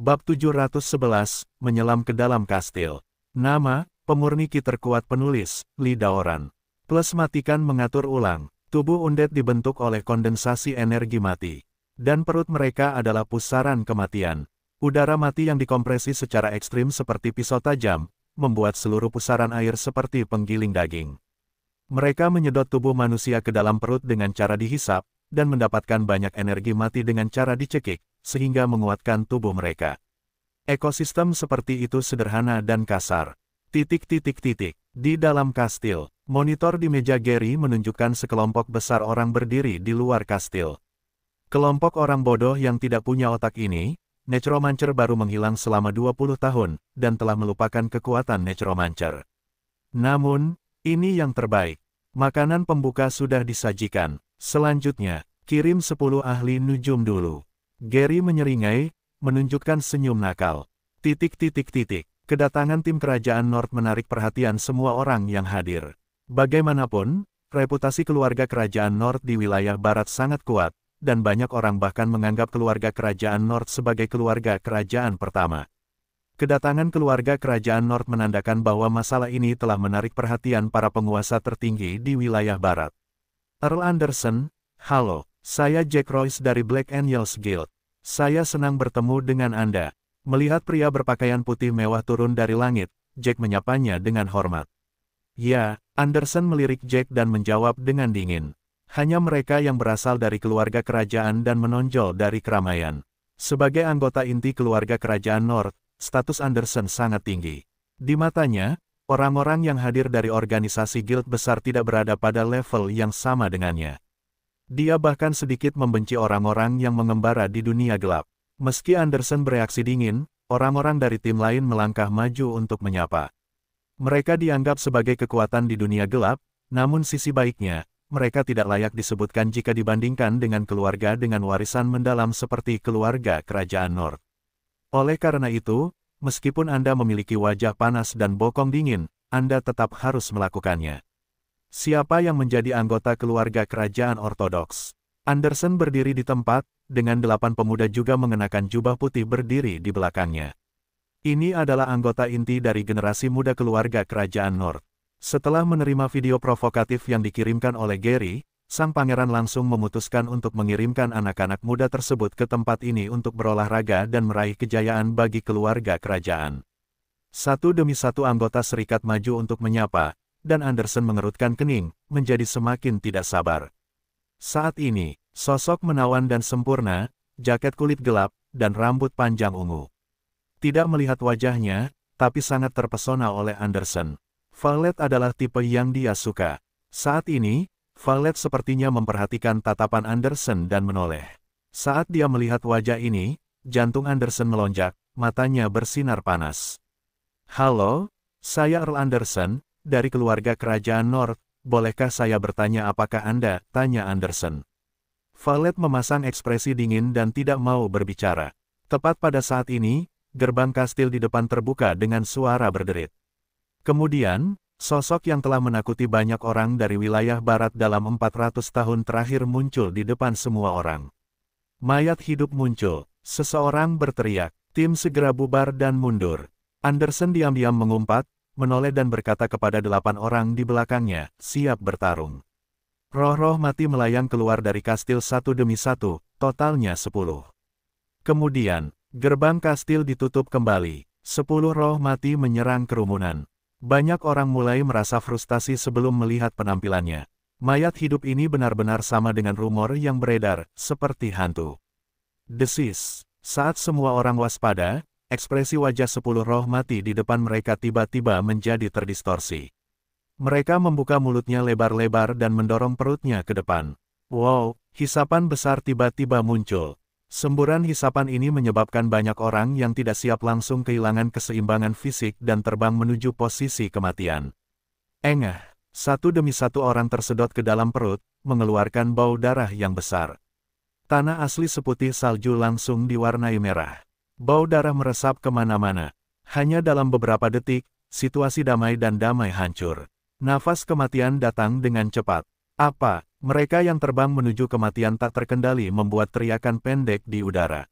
Bab 711, Menyelam ke dalam kastil. Nama, pemurni ki terkuat penulis, Lidaoran. Plus matikan mengatur ulang, tubuh undet dibentuk oleh kondensasi energi mati. Dan perut mereka adalah pusaran kematian. Udara mati yang dikompresi secara ekstrim seperti pisau tajam, membuat seluruh pusaran air seperti penggiling daging. Mereka menyedot tubuh manusia ke dalam perut dengan cara dihisap, dan mendapatkan banyak energi mati dengan cara dicekik, sehingga menguatkan tubuh mereka. Ekosistem seperti itu sederhana dan kasar. Titik-titik-titik. Di dalam kastil, monitor di meja Gary menunjukkan sekelompok besar orang berdiri di luar kastil. Kelompok orang bodoh yang tidak punya otak ini, Necromancer baru menghilang selama 20 tahun, dan telah melupakan kekuatan Necromancer. Namun, ini yang terbaik. Makanan pembuka sudah disajikan. Selanjutnya, kirim 10 ahli nujum dulu. Gary menyeringai, menunjukkan senyum nakal. Titik titik titik. Kedatangan tim kerajaan North menarik perhatian semua orang yang hadir. Bagaimanapun, reputasi keluarga kerajaan North di wilayah barat sangat kuat, dan banyak orang bahkan menganggap keluarga kerajaan North sebagai keluarga kerajaan pertama. Kedatangan keluarga kerajaan North menandakan bahwa masalah ini telah menarik perhatian para penguasa tertinggi di wilayah barat. Earl Anderson, halo. Saya Jack Royce dari Black Angels Guild. Saya senang bertemu dengan Anda. Melihat pria berpakaian putih mewah turun dari langit, Jack menyapanya dengan hormat. Ya, Anderson melirik Jack dan menjawab dengan dingin. Hanya mereka yang berasal dari keluarga kerajaan dan menonjol dari keramaian. Sebagai anggota inti keluarga kerajaan North, status Anderson sangat tinggi. Di matanya, orang-orang yang hadir dari organisasi guild besar tidak berada pada level yang sama dengannya. Dia bahkan sedikit membenci orang-orang yang mengembara di dunia gelap. Meski Anderson bereaksi dingin, orang-orang dari tim lain melangkah maju untuk menyapa. Mereka dianggap sebagai kekuatan di dunia gelap, namun sisi baiknya, mereka tidak layak disebutkan jika dibandingkan dengan keluarga dengan warisan mendalam seperti keluarga kerajaan Nord. Oleh karena itu, meskipun Anda memiliki wajah panas dan bokong dingin, Anda tetap harus melakukannya. Siapa yang menjadi anggota keluarga kerajaan Ortodoks? Anderson berdiri di tempat, dengan delapan pemuda juga mengenakan jubah putih berdiri di belakangnya. Ini adalah anggota inti dari generasi muda keluarga kerajaan North. Setelah menerima video provokatif yang dikirimkan oleh Gary, sang pangeran langsung memutuskan untuk mengirimkan anak-anak muda tersebut ke tempat ini untuk berolahraga dan meraih kejayaan bagi keluarga kerajaan. Satu demi satu anggota serikat maju untuk menyapa, dan Anderson mengerutkan kening, menjadi semakin tidak sabar. Saat ini, sosok menawan dan sempurna, jaket kulit gelap, dan rambut panjang ungu. Tidak melihat wajahnya, tapi sangat terpesona oleh Anderson. Valet adalah tipe yang dia suka. Saat ini, Valet sepertinya memperhatikan tatapan Anderson dan menoleh. Saat dia melihat wajah ini, jantung Anderson melonjak, matanya bersinar panas. Halo, saya Earl Anderson, dari keluarga kerajaan North, bolehkah saya bertanya apakah Anda, tanya Anderson. Valet memasang ekspresi dingin dan tidak mau berbicara. Tepat pada saat ini, gerbang kastil di depan terbuka dengan suara berderit. Kemudian, sosok yang telah menakuti banyak orang dari wilayah barat dalam 400 tahun terakhir muncul di depan semua orang. Mayat hidup muncul, seseorang berteriak, tim segera bubar dan mundur. Anderson diam-diam mengumpat, menoleh dan berkata kepada delapan orang di belakangnya, siap bertarung. Roh-roh mati melayang keluar dari kastil satu demi satu, totalnya sepuluh. Kemudian, gerbang kastil ditutup kembali, sepuluh roh mati menyerang kerumunan. Banyak orang mulai merasa frustasi sebelum melihat penampilannya. Mayat hidup ini benar-benar sama dengan rumor yang beredar, seperti hantu. Desis. Saat semua orang waspada, ekspresi wajah sepuluh roh mati di depan mereka tiba-tiba menjadi terdistorsi. Mereka membuka mulutnya lebar-lebar dan mendorong perutnya ke depan. Wow, hisapan besar tiba-tiba muncul. Semburan hisapan ini menyebabkan banyak orang yang tidak siap langsung kehilangan keseimbangan fisik dan terbang menuju posisi kematian. Engah, satu demi satu orang tersedot ke dalam perut, mengeluarkan bau darah yang besar. Tanah asli seputih salju langsung diwarnai merah. Bau darah meresap kemana-mana. Hanya dalam beberapa detik, situasi damai dan damai hancur. Nafas kematian datang dengan cepat. Apa? Mereka yang terbang menuju kematian tak terkendali membuat teriakan pendek di udara.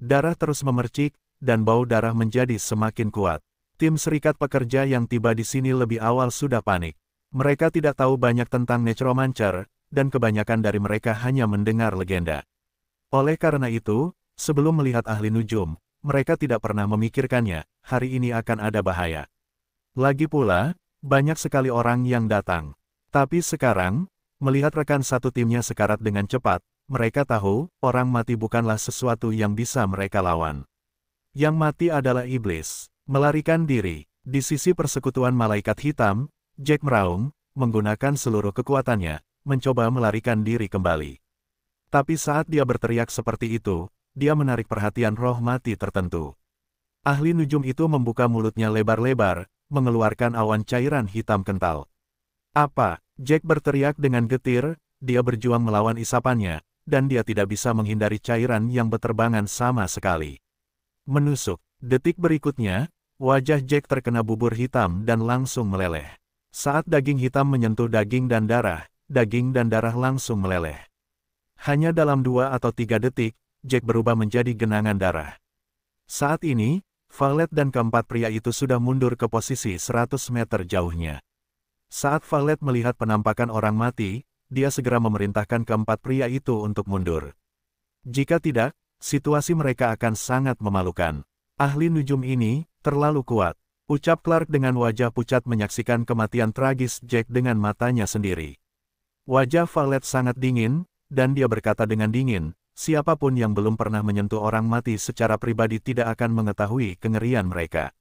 Darah terus memercik, dan bau darah menjadi semakin kuat. Tim serikat pekerja yang tiba di sini lebih awal sudah panik. Mereka tidak tahu banyak tentang Necromancer, dan kebanyakan dari mereka hanya mendengar legenda. Oleh karena itu, Sebelum melihat ahli nujum, mereka tidak pernah memikirkannya, hari ini akan ada bahaya. Lagi pula, banyak sekali orang yang datang. Tapi sekarang, melihat rekan satu timnya sekarat dengan cepat, mereka tahu, orang mati bukanlah sesuatu yang bisa mereka lawan. Yang mati adalah iblis. Melarikan diri, di sisi persekutuan malaikat hitam, Jack meraung, menggunakan seluruh kekuatannya, mencoba melarikan diri kembali. Tapi saat dia berteriak seperti itu, dia menarik perhatian roh mati tertentu. Ahli nujum itu membuka mulutnya lebar-lebar, mengeluarkan awan cairan hitam kental. Apa? Jack berteriak dengan getir, dia berjuang melawan isapannya, dan dia tidak bisa menghindari cairan yang beterbangan sama sekali. Menusuk, detik berikutnya, wajah Jack terkena bubur hitam dan langsung meleleh. Saat daging hitam menyentuh daging dan darah, daging dan darah langsung meleleh. Hanya dalam dua atau tiga detik, Jack berubah menjadi genangan darah. Saat ini, Valet dan keempat pria itu sudah mundur ke posisi 100 meter jauhnya. Saat Valet melihat penampakan orang mati, dia segera memerintahkan keempat pria itu untuk mundur. Jika tidak, situasi mereka akan sangat memalukan. Ahli nujum ini, terlalu kuat. Ucap Clark dengan wajah pucat menyaksikan kematian tragis Jack dengan matanya sendiri. Wajah Valet sangat dingin, dan dia berkata dengan dingin, Siapapun yang belum pernah menyentuh orang mati secara pribadi tidak akan mengetahui kengerian mereka.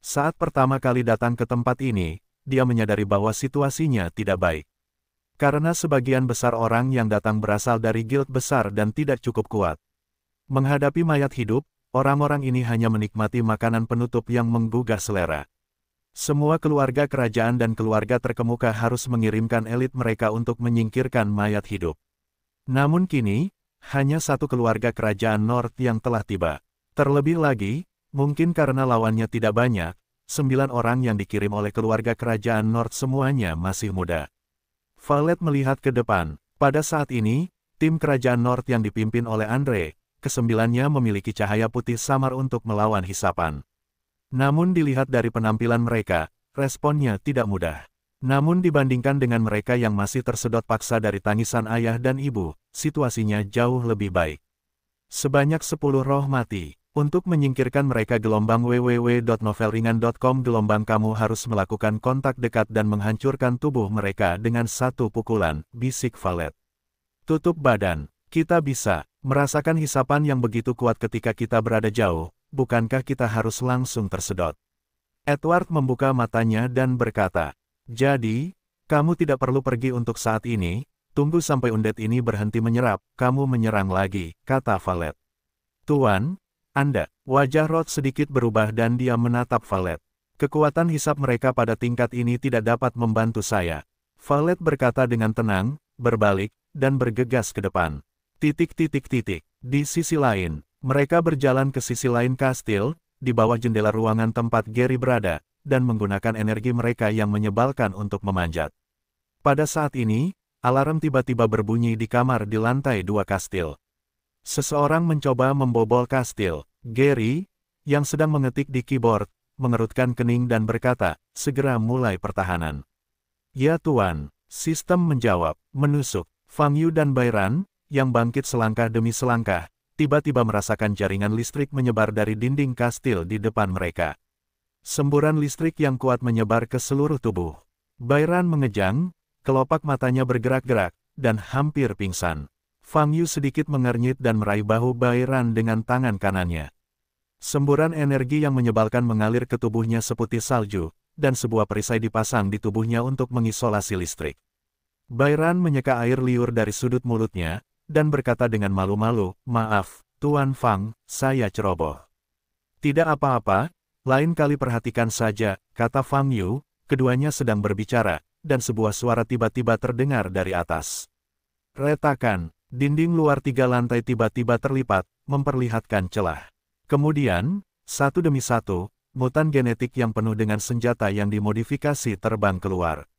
Saat pertama kali datang ke tempat ini, dia menyadari bahwa situasinya tidak baik. Karena sebagian besar orang yang datang berasal dari guild besar dan tidak cukup kuat. Menghadapi mayat hidup, orang-orang ini hanya menikmati makanan penutup yang menggugah selera. Semua keluarga kerajaan dan keluarga terkemuka harus mengirimkan elit mereka untuk menyingkirkan mayat hidup. Namun kini, hanya satu keluarga kerajaan North yang telah tiba. Terlebih lagi, mungkin karena lawannya tidak banyak, sembilan orang yang dikirim oleh keluarga kerajaan North semuanya masih muda. Valet melihat ke depan. Pada saat ini, tim kerajaan North yang dipimpin oleh Andre, kesembilannya memiliki cahaya putih samar untuk melawan hisapan. Namun dilihat dari penampilan mereka, responnya tidak mudah. Namun dibandingkan dengan mereka yang masih tersedot paksa dari tangisan ayah dan ibu, situasinya jauh lebih baik. Sebanyak 10 roh mati. Untuk menyingkirkan mereka gelombang www.novelringan.com gelombang kamu harus melakukan kontak dekat dan menghancurkan tubuh mereka dengan satu pukulan, bisik Valet. Tutup badan, kita bisa merasakan hisapan yang begitu kuat ketika kita berada jauh, bukankah kita harus langsung tersedot? Edward membuka matanya dan berkata, jadi, kamu tidak perlu pergi untuk saat ini, tunggu sampai undet ini berhenti menyerap, kamu menyerang lagi, kata Valet. Tuan, Anda, wajah Rod sedikit berubah dan dia menatap Valet. Kekuatan hisap mereka pada tingkat ini tidak dapat membantu saya. Valet berkata dengan tenang, berbalik, dan bergegas ke depan. Titik titik titik. Di sisi lain, mereka berjalan ke sisi lain kastil, di bawah jendela ruangan tempat Gary berada, dan menggunakan energi mereka yang menyebalkan untuk memanjat. Pada saat ini, alarm tiba-tiba berbunyi di kamar di lantai dua kastil. Seseorang mencoba membobol kastil. Gary, yang sedang mengetik di keyboard, mengerutkan kening dan berkata, segera mulai pertahanan. Ya Tuan, sistem menjawab, menusuk. Fang Yu dan Bairan, yang bangkit selangkah demi selangkah, tiba-tiba merasakan jaringan listrik menyebar dari dinding kastil di depan mereka. Semburan listrik yang kuat menyebar ke seluruh tubuh. Bairan mengejang, kelopak matanya bergerak-gerak, dan hampir pingsan. Fang Yu sedikit mengernyit dan meraih bahu Bairan dengan tangan kanannya. Semburan energi yang menyebalkan mengalir ke tubuhnya seputih salju, dan sebuah perisai dipasang di tubuhnya untuk mengisolasi listrik. Bairan menyeka air liur dari sudut mulutnya, dan berkata dengan malu-malu, Maaf, Tuan Fang, saya ceroboh. Tidak apa-apa, lain kali perhatikan saja, kata Fang Yu, keduanya sedang berbicara, dan sebuah suara tiba-tiba terdengar dari atas. Retakan, dinding luar tiga lantai tiba-tiba terlipat, memperlihatkan celah. Kemudian, satu demi satu, mutan genetik yang penuh dengan senjata yang dimodifikasi terbang keluar.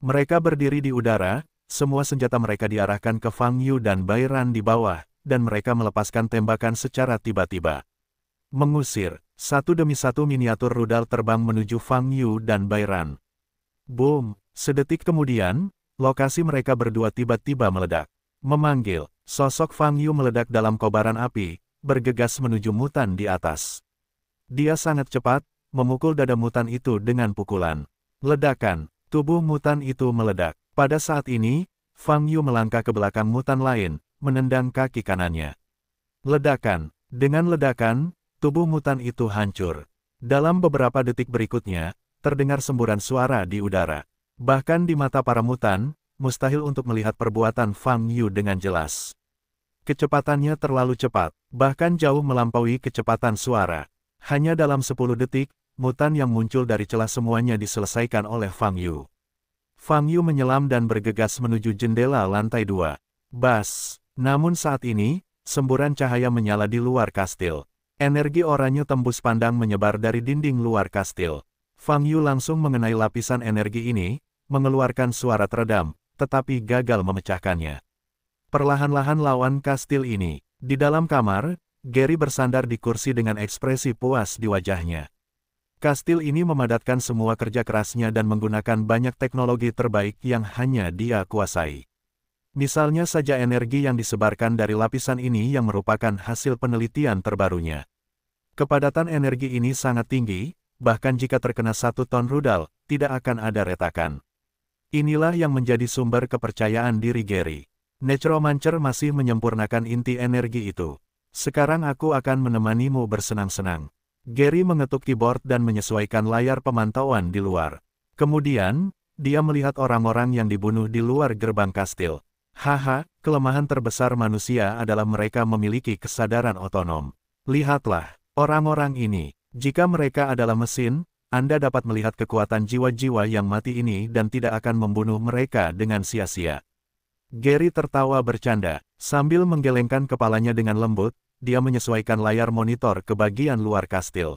Mereka berdiri di udara, semua senjata mereka diarahkan ke Fang Yu dan Bairan di bawah, dan mereka melepaskan tembakan secara tiba-tiba. Mengusir, satu demi satu miniatur rudal terbang menuju Fang Yu dan Bairan. Boom! Sedetik kemudian, lokasi mereka berdua tiba-tiba meledak. Memanggil, sosok Fang Yu meledak dalam kobaran api, bergegas menuju mutan di atas. Dia sangat cepat, memukul dada mutan itu dengan pukulan. Ledakan, tubuh mutan itu meledak. Pada saat ini, Fang Yu melangkah ke belakang mutan lain, menendang kaki kanannya. Ledakan, dengan ledakan, Tubuh mutan itu hancur. Dalam beberapa detik berikutnya, terdengar semburan suara di udara. Bahkan di mata para mutan, mustahil untuk melihat perbuatan Fang Yu dengan jelas. Kecepatannya terlalu cepat, bahkan jauh melampaui kecepatan suara. Hanya dalam 10 detik, mutan yang muncul dari celah semuanya diselesaikan oleh Fang Yu. Fang Yu menyelam dan bergegas menuju jendela lantai dua. Bas! Namun saat ini, semburan cahaya menyala di luar kastil. Energi oranye tembus pandang menyebar dari dinding luar kastil. Fang Yu langsung mengenai lapisan energi ini, mengeluarkan suara teredam, tetapi gagal memecahkannya. Perlahan-lahan lawan kastil ini. Di dalam kamar, Gary bersandar di kursi dengan ekspresi puas di wajahnya. Kastil ini memadatkan semua kerja kerasnya dan menggunakan banyak teknologi terbaik yang hanya dia kuasai. Misalnya saja energi yang disebarkan dari lapisan ini yang merupakan hasil penelitian terbarunya. Kepadatan energi ini sangat tinggi, bahkan jika terkena satu ton rudal, tidak akan ada retakan. Inilah yang menjadi sumber kepercayaan diri Gary. Necromancer masih menyempurnakan inti energi itu. Sekarang aku akan menemanimu bersenang-senang. Gary mengetuk keyboard dan menyesuaikan layar pemantauan di luar. Kemudian, dia melihat orang-orang yang dibunuh di luar gerbang kastil. Haha, kelemahan terbesar manusia adalah mereka memiliki kesadaran otonom. Lihatlah, orang-orang ini, jika mereka adalah mesin, Anda dapat melihat kekuatan jiwa-jiwa yang mati ini dan tidak akan membunuh mereka dengan sia-sia. Gary tertawa bercanda, sambil menggelengkan kepalanya dengan lembut, dia menyesuaikan layar monitor ke bagian luar kastil.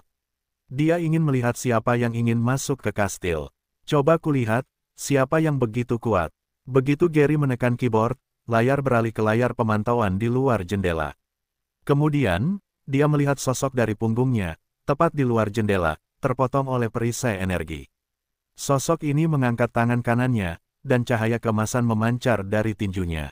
Dia ingin melihat siapa yang ingin masuk ke kastil. Coba kulihat, siapa yang begitu kuat. Begitu Gary menekan keyboard, layar beralih ke layar pemantauan di luar jendela. Kemudian, dia melihat sosok dari punggungnya, tepat di luar jendela, terpotong oleh perisai energi. Sosok ini mengangkat tangan kanannya, dan cahaya kemasan memancar dari tinjunya.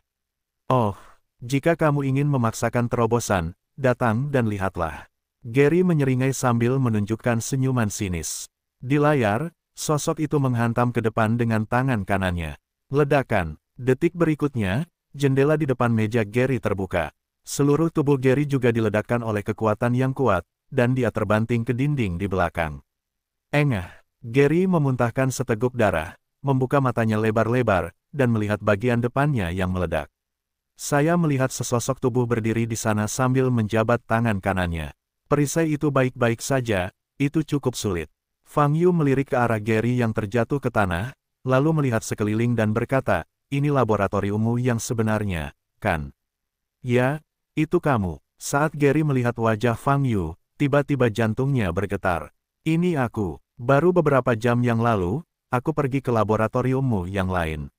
Oh, jika kamu ingin memaksakan terobosan, datang dan lihatlah. Gary menyeringai sambil menunjukkan senyuman sinis. Di layar, sosok itu menghantam ke depan dengan tangan kanannya. Ledakan. Detik berikutnya, jendela di depan meja Gary terbuka. Seluruh tubuh Gary juga diledakkan oleh kekuatan yang kuat, dan dia terbanting ke dinding di belakang. Engah. Gary memuntahkan seteguk darah, membuka matanya lebar-lebar, dan melihat bagian depannya yang meledak. Saya melihat sesosok tubuh berdiri di sana sambil menjabat tangan kanannya. Perisai itu baik-baik saja, itu cukup sulit. Fang Yu melirik ke arah Gary yang terjatuh ke tanah, lalu melihat sekeliling dan berkata, ini laboratoriummu yang sebenarnya, kan? Ya, itu kamu. Saat Gary melihat wajah Fang Yu, tiba-tiba jantungnya bergetar. Ini aku. Baru beberapa jam yang lalu, aku pergi ke laboratoriummu yang lain.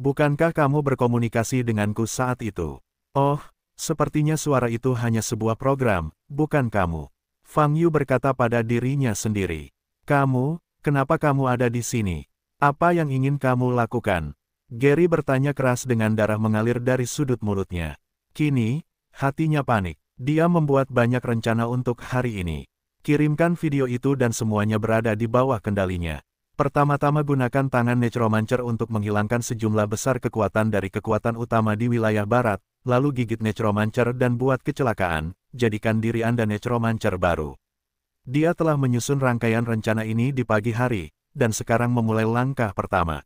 Bukankah kamu berkomunikasi denganku saat itu? Oh, sepertinya suara itu hanya sebuah program, bukan kamu. Fang Yu berkata pada dirinya sendiri. Kamu, kenapa kamu ada di sini? Apa yang ingin kamu lakukan? Gary bertanya keras dengan darah mengalir dari sudut mulutnya. Kini, hatinya panik. Dia membuat banyak rencana untuk hari ini. Kirimkan video itu dan semuanya berada di bawah kendalinya. Pertama-tama gunakan tangan Necromancer untuk menghilangkan sejumlah besar kekuatan dari kekuatan utama di wilayah barat, lalu gigit Necromancer dan buat kecelakaan, jadikan diri Anda Necromancer baru. Dia telah menyusun rangkaian rencana ini di pagi hari, dan sekarang memulai langkah pertama.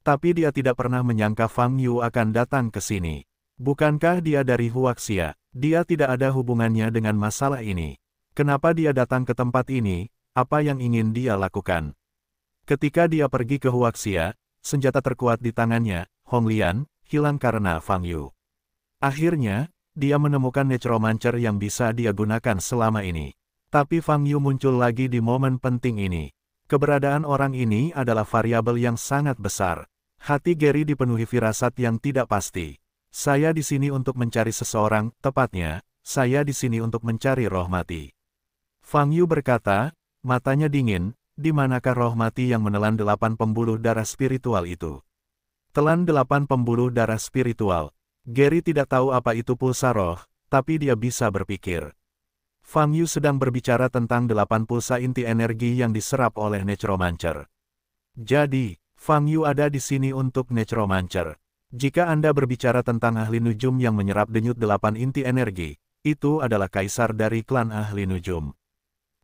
Tapi dia tidak pernah menyangka Fang Yu akan datang ke sini. Bukankah dia dari Huaxia? Dia tidak ada hubungannya dengan masalah ini. Kenapa dia datang ke tempat ini? Apa yang ingin dia lakukan? Ketika dia pergi ke Huaxia, senjata terkuat di tangannya, Hong Lian, hilang karena Fang Yu. Akhirnya, dia menemukan Necromancer yang bisa dia gunakan selama ini. Tapi Fang Yu muncul lagi di momen penting ini. Keberadaan orang ini adalah variabel yang sangat besar. Hati Gary dipenuhi firasat yang tidak pasti. Saya di sini untuk mencari seseorang, tepatnya, saya di sini untuk mencari roh mati. Fang Yu berkata, matanya dingin, di manakah roh mati yang menelan delapan pembuluh darah spiritual itu? Telan delapan pembuluh darah spiritual. Gary tidak tahu apa itu pulsa roh, tapi dia bisa berpikir. Fang Yu sedang berbicara tentang delapan pulsa inti energi yang diserap oleh Necromancer. Jadi, Fang Yu ada di sini untuk Necromancer. Jika Anda berbicara tentang ahli nujum yang menyerap denyut delapan inti energi, itu adalah kaisar dari klan ahli nujum.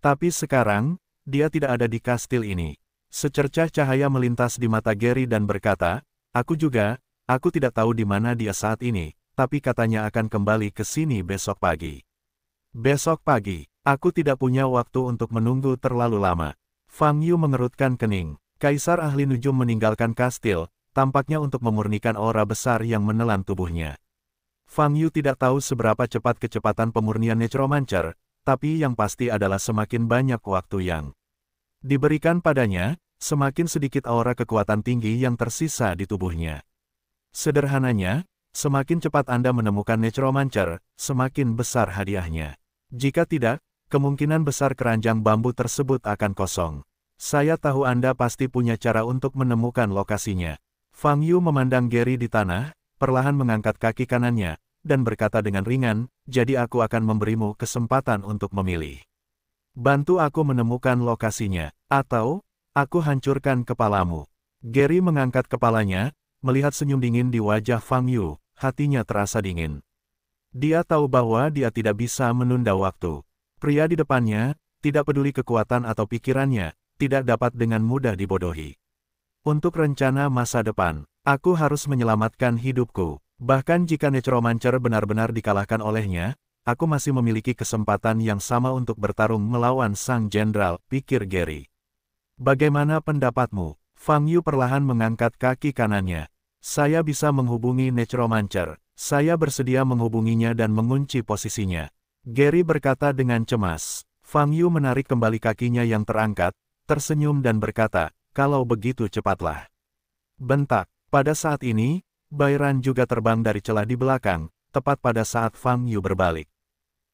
Tapi sekarang, dia tidak ada di kastil ini. Secercah cahaya melintas di mata Gary dan berkata, Aku juga, aku tidak tahu di mana dia saat ini, tapi katanya akan kembali ke sini besok pagi. Besok pagi, aku tidak punya waktu untuk menunggu terlalu lama. Fang Yu mengerutkan kening. Kaisar ahli nujum meninggalkan kastil, tampaknya untuk memurnikan aura besar yang menelan tubuhnya. Fang Yu tidak tahu seberapa cepat kecepatan pemurnian necromancer, tapi yang pasti adalah semakin banyak waktu yang diberikan padanya, semakin sedikit aura kekuatan tinggi yang tersisa di tubuhnya. Sederhananya, semakin cepat Anda menemukan necromancer, semakin besar hadiahnya. Jika tidak, kemungkinan besar keranjang bambu tersebut akan kosong. Saya tahu Anda pasti punya cara untuk menemukan lokasinya. Fang Yu memandang Gary di tanah, perlahan mengangkat kaki kanannya, dan berkata dengan ringan, jadi aku akan memberimu kesempatan untuk memilih. Bantu aku menemukan lokasinya, atau, aku hancurkan kepalamu. Gary mengangkat kepalanya, melihat senyum dingin di wajah Fang Yu, hatinya terasa dingin. Dia tahu bahwa dia tidak bisa menunda waktu. Pria di depannya, tidak peduli kekuatan atau pikirannya, tidak dapat dengan mudah dibodohi. Untuk rencana masa depan, aku harus menyelamatkan hidupku. Bahkan jika Necromancer benar-benar dikalahkan olehnya, aku masih memiliki kesempatan yang sama untuk bertarung melawan sang jenderal, pikir Gary. Bagaimana pendapatmu? Fang Yu perlahan mengangkat kaki kanannya, saya bisa menghubungi Necromancer. Saya bersedia menghubunginya dan mengunci posisinya. Gary berkata dengan cemas. Fang Yu menarik kembali kakinya yang terangkat, tersenyum dan berkata, kalau begitu cepatlah. Bentak, pada saat ini, Bairan juga terbang dari celah di belakang, tepat pada saat Fang Yu berbalik.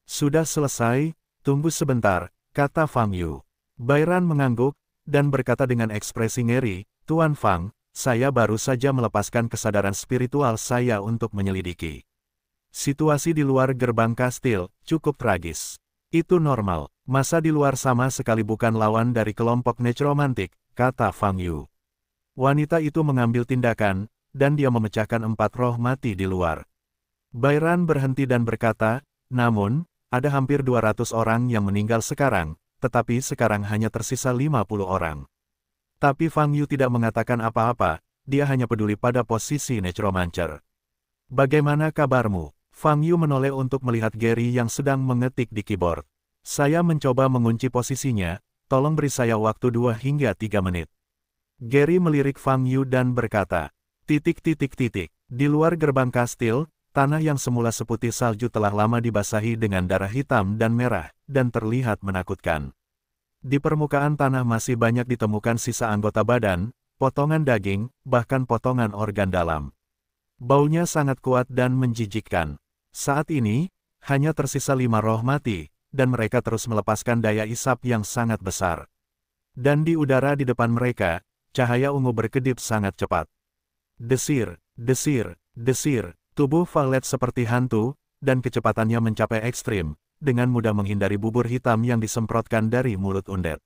Sudah selesai, tunggu sebentar, kata Fang Yu. Bairan mengangguk, dan berkata dengan ekspresi ngeri, Tuan Fang, saya baru saja melepaskan kesadaran spiritual saya untuk menyelidiki. Situasi di luar gerbang kastil cukup tragis. Itu normal. Masa di luar sama sekali bukan lawan dari kelompok necromantik, kata Fang Yu. Wanita itu mengambil tindakan, dan dia memecahkan empat roh mati di luar. Bairan berhenti dan berkata, namun, ada hampir 200 orang yang meninggal sekarang, tetapi sekarang hanya tersisa 50 orang. Tapi Fang Yu tidak mengatakan apa-apa, dia hanya peduli pada posisi necromancer. Bagaimana kabarmu? Fang Yu menoleh untuk melihat Gary yang sedang mengetik di keyboard. Saya mencoba mengunci posisinya, tolong beri saya waktu 2 hingga 3 menit. Gary melirik Fang Yu dan berkata, titik titik titik, di luar gerbang kastil, tanah yang semula seputih salju telah lama dibasahi dengan darah hitam dan merah, dan terlihat menakutkan. Di permukaan tanah masih banyak ditemukan sisa anggota badan, potongan daging, bahkan potongan organ dalam. Baunya sangat kuat dan menjijikkan. Saat ini, hanya tersisa lima roh mati, dan mereka terus melepaskan daya isap yang sangat besar. Dan di udara di depan mereka, cahaya ungu berkedip sangat cepat. Desir, desir, desir, tubuh Valet seperti hantu, dan kecepatannya mencapai ekstrim, dengan mudah menghindari bubur hitam yang disemprotkan dari mulut Undet.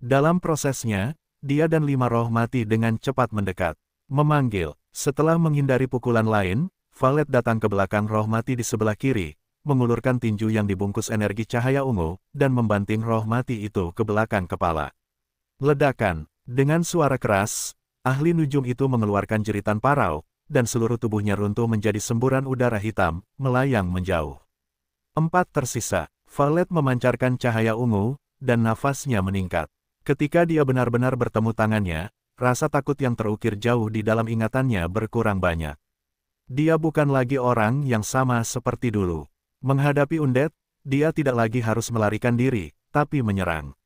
Dalam prosesnya, dia dan lima roh mati dengan cepat mendekat. Memanggil, setelah menghindari pukulan lain, Valet datang ke belakang roh mati di sebelah kiri, mengulurkan tinju yang dibungkus energi cahaya ungu, dan membanting roh mati itu ke belakang kepala. Ledakan, dengan suara keras, ahli nujum itu mengeluarkan jeritan parau, dan seluruh tubuhnya runtuh menjadi semburan udara hitam, melayang menjauh. Empat tersisa, Valet memancarkan cahaya ungu, dan nafasnya meningkat. Ketika dia benar-benar bertemu tangannya, rasa takut yang terukir jauh di dalam ingatannya berkurang banyak. Dia bukan lagi orang yang sama seperti dulu. Menghadapi Undet, dia tidak lagi harus melarikan diri, tapi menyerang.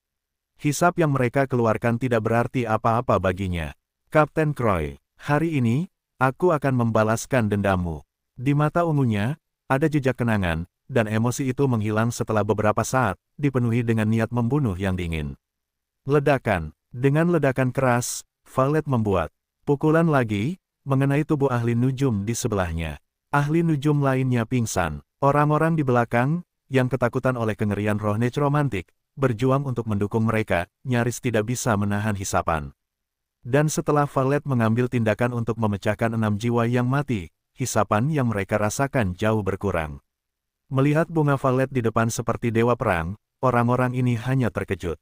Hisap yang mereka keluarkan tidak berarti apa-apa baginya. Kapten Croy, hari ini, aku akan membalaskan dendammu. Di mata ungunya, ada jejak kenangan, dan emosi itu menghilang setelah beberapa saat, dipenuhi dengan niat membunuh yang dingin. Ledakan. Dengan ledakan keras, Valet membuat pukulan lagi, mengenai tubuh ahli nujum di sebelahnya. Ahli nujum lainnya pingsan. Orang-orang di belakang, yang ketakutan oleh kengerian roh romantik, berjuang untuk mendukung mereka, nyaris tidak bisa menahan hisapan. Dan setelah Valet mengambil tindakan untuk memecahkan enam jiwa yang mati, hisapan yang mereka rasakan jauh berkurang. Melihat bunga valet di depan seperti dewa perang, orang-orang ini hanya terkejut.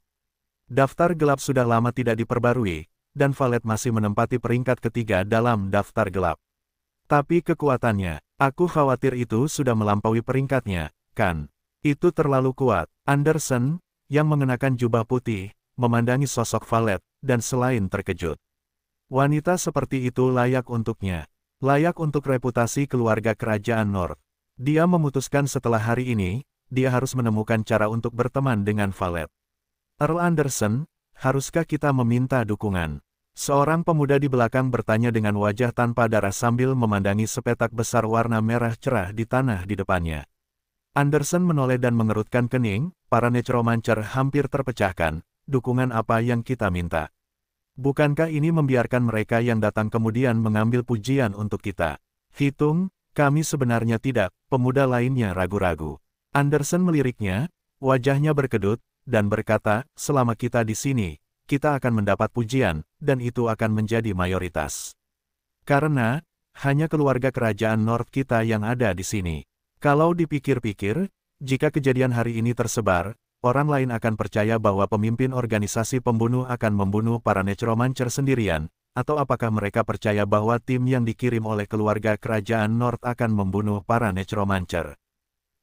Daftar gelap sudah lama tidak diperbarui, dan valet masih menempati peringkat ketiga dalam daftar gelap. Tapi kekuatannya, aku khawatir itu sudah melampaui peringkatnya, kan? Itu terlalu kuat. Anderson, yang mengenakan jubah putih, memandangi sosok valet, dan selain terkejut. Wanita seperti itu layak untuknya. Layak untuk reputasi keluarga kerajaan North. Dia memutuskan setelah hari ini, dia harus menemukan cara untuk berteman dengan Valet. Earl Anderson, haruskah kita meminta dukungan? Seorang pemuda di belakang bertanya dengan wajah tanpa darah sambil memandangi sepetak besar warna merah cerah di tanah di depannya. Anderson menoleh dan mengerutkan kening, para necromancer hampir terpecahkan, dukungan apa yang kita minta. Bukankah ini membiarkan mereka yang datang kemudian mengambil pujian untuk kita? Hitung, kami sebenarnya tidak, pemuda lainnya ragu-ragu. Anderson meliriknya, wajahnya berkedut, dan berkata, selama kita di sini, kita akan mendapat pujian, dan itu akan menjadi mayoritas. Karena, hanya keluarga kerajaan North kita yang ada di sini. Kalau dipikir-pikir, jika kejadian hari ini tersebar, orang lain akan percaya bahwa pemimpin organisasi pembunuh akan membunuh para necromancer sendirian, atau apakah mereka percaya bahwa tim yang dikirim oleh keluarga kerajaan North akan membunuh para necromancer?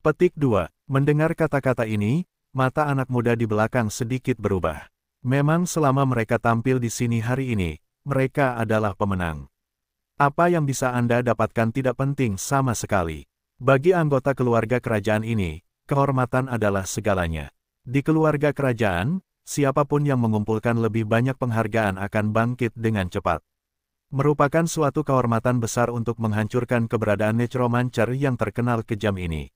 Petik 2. Mendengar kata-kata ini, mata anak muda di belakang sedikit berubah. Memang selama mereka tampil di sini hari ini, mereka adalah pemenang. Apa yang bisa Anda dapatkan tidak penting sama sekali. Bagi anggota keluarga kerajaan ini, kehormatan adalah segalanya. Di keluarga kerajaan, siapapun yang mengumpulkan lebih banyak penghargaan akan bangkit dengan cepat. Merupakan suatu kehormatan besar untuk menghancurkan keberadaan Necromancer yang terkenal kejam ini.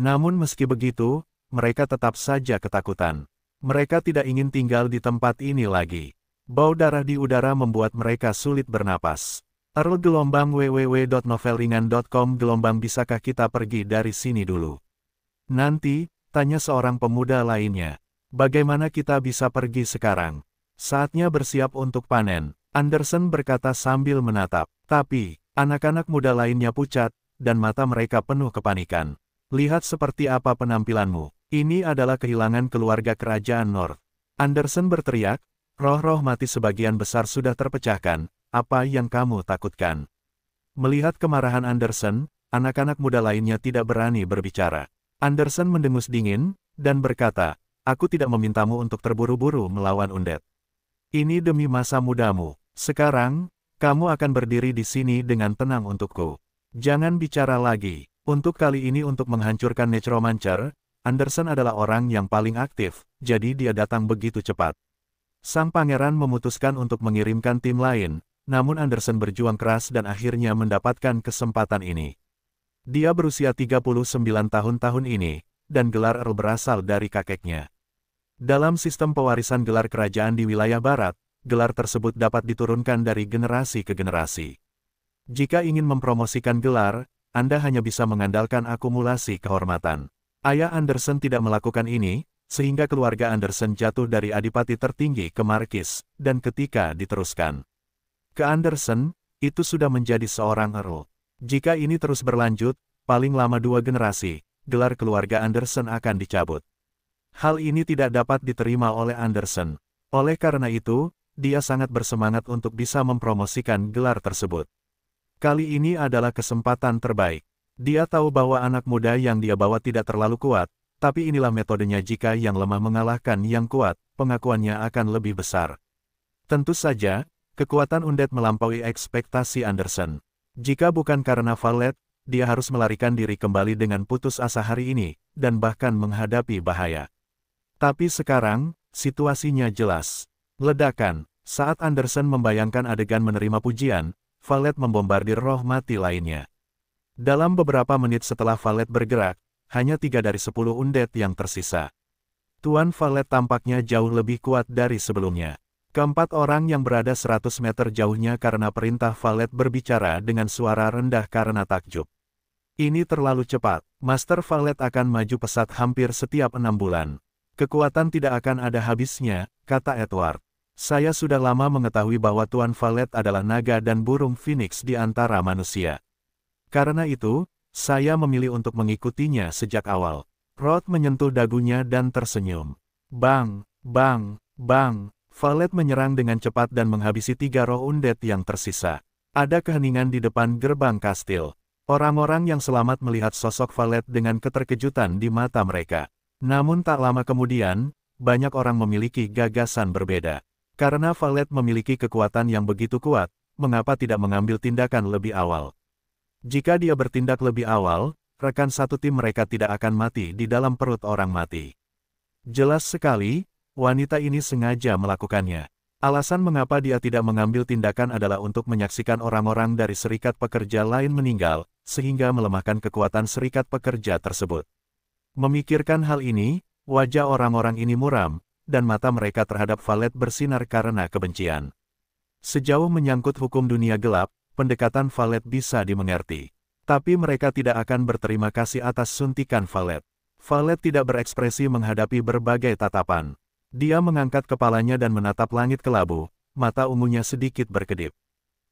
Namun meski begitu, mereka tetap saja ketakutan. Mereka tidak ingin tinggal di tempat ini lagi. Bau darah di udara membuat mereka sulit bernapas. Earl gelombang www.novelringan.com gelombang bisakah kita pergi dari sini dulu? Nanti, tanya seorang pemuda lainnya. Bagaimana kita bisa pergi sekarang? Saatnya bersiap untuk panen, Anderson berkata sambil menatap. Tapi, anak-anak muda lainnya pucat, dan mata mereka penuh kepanikan. Lihat seperti apa penampilanmu. Ini adalah kehilangan keluarga kerajaan North. Anderson berteriak, roh-roh mati sebagian besar sudah terpecahkan, apa yang kamu takutkan? Melihat kemarahan Anderson, anak-anak muda lainnya tidak berani berbicara. Anderson mendengus dingin, dan berkata, Aku tidak memintamu untuk terburu-buru melawan Undet. Ini demi masa mudamu. Sekarang, kamu akan berdiri di sini dengan tenang untukku. Jangan bicara lagi. Untuk kali ini untuk menghancurkan Necromancer, Anderson adalah orang yang paling aktif, jadi dia datang begitu cepat. Sang pangeran memutuskan untuk mengirimkan tim lain, namun Anderson berjuang keras dan akhirnya mendapatkan kesempatan ini. Dia berusia 39 tahun tahun ini, dan gelar Earl berasal dari kakeknya. Dalam sistem pewarisan gelar kerajaan di wilayah barat, gelar tersebut dapat diturunkan dari generasi ke generasi. Jika ingin mempromosikan gelar, Anda hanya bisa mengandalkan akumulasi kehormatan. Ayah Anderson tidak melakukan ini, sehingga keluarga Anderson jatuh dari adipati tertinggi ke markis, dan ketika diteruskan ke Anderson, itu sudah menjadi seorang Earl. Jika ini terus berlanjut, paling lama dua generasi, gelar keluarga Anderson akan dicabut. Hal ini tidak dapat diterima oleh Anderson. Oleh karena itu, dia sangat bersemangat untuk bisa mempromosikan gelar tersebut. Kali ini adalah kesempatan terbaik. Dia tahu bahwa anak muda yang dia bawa tidak terlalu kuat, tapi inilah metodenya jika yang lemah mengalahkan yang kuat, pengakuannya akan lebih besar. Tentu saja, kekuatan Undet melampaui ekspektasi Anderson. Jika bukan karena Valet, dia harus melarikan diri kembali dengan putus asa hari ini, dan bahkan menghadapi bahaya. Tapi sekarang, situasinya jelas. Ledakan, saat Anderson membayangkan adegan menerima pujian, Valet membombardir roh mati lainnya. Dalam beberapa menit setelah Valet bergerak, hanya tiga dari sepuluh undet yang tersisa. Tuan Valet tampaknya jauh lebih kuat dari sebelumnya. Keempat orang yang berada 100 meter jauhnya karena perintah Valet berbicara dengan suara rendah karena takjub. Ini terlalu cepat, Master Valet akan maju pesat hampir setiap enam bulan. Kekuatan tidak akan ada habisnya, kata Edward. Saya sudah lama mengetahui bahwa Tuan Valet adalah naga dan burung phoenix di antara manusia. Karena itu, saya memilih untuk mengikutinya sejak awal. Rod menyentuh dagunya dan tersenyum. Bang, bang, bang, Valet menyerang dengan cepat dan menghabisi tiga roh undet yang tersisa. Ada keheningan di depan gerbang kastil. Orang-orang yang selamat melihat sosok Valet dengan keterkejutan di mata mereka. Namun tak lama kemudian, banyak orang memiliki gagasan berbeda. Karena Valet memiliki kekuatan yang begitu kuat, mengapa tidak mengambil tindakan lebih awal? Jika dia bertindak lebih awal, rekan satu tim mereka tidak akan mati di dalam perut orang mati. Jelas sekali, wanita ini sengaja melakukannya. Alasan mengapa dia tidak mengambil tindakan adalah untuk menyaksikan orang-orang dari serikat pekerja lain meninggal, sehingga melemahkan kekuatan serikat pekerja tersebut. Memikirkan hal ini, wajah orang-orang ini muram, dan mata mereka terhadap Valet bersinar karena kebencian. Sejauh menyangkut hukum dunia gelap, pendekatan Valet bisa dimengerti. Tapi mereka tidak akan berterima kasih atas suntikan Valet. Valet tidak berekspresi menghadapi berbagai tatapan. Dia mengangkat kepalanya dan menatap langit kelabu, mata ungunya sedikit berkedip.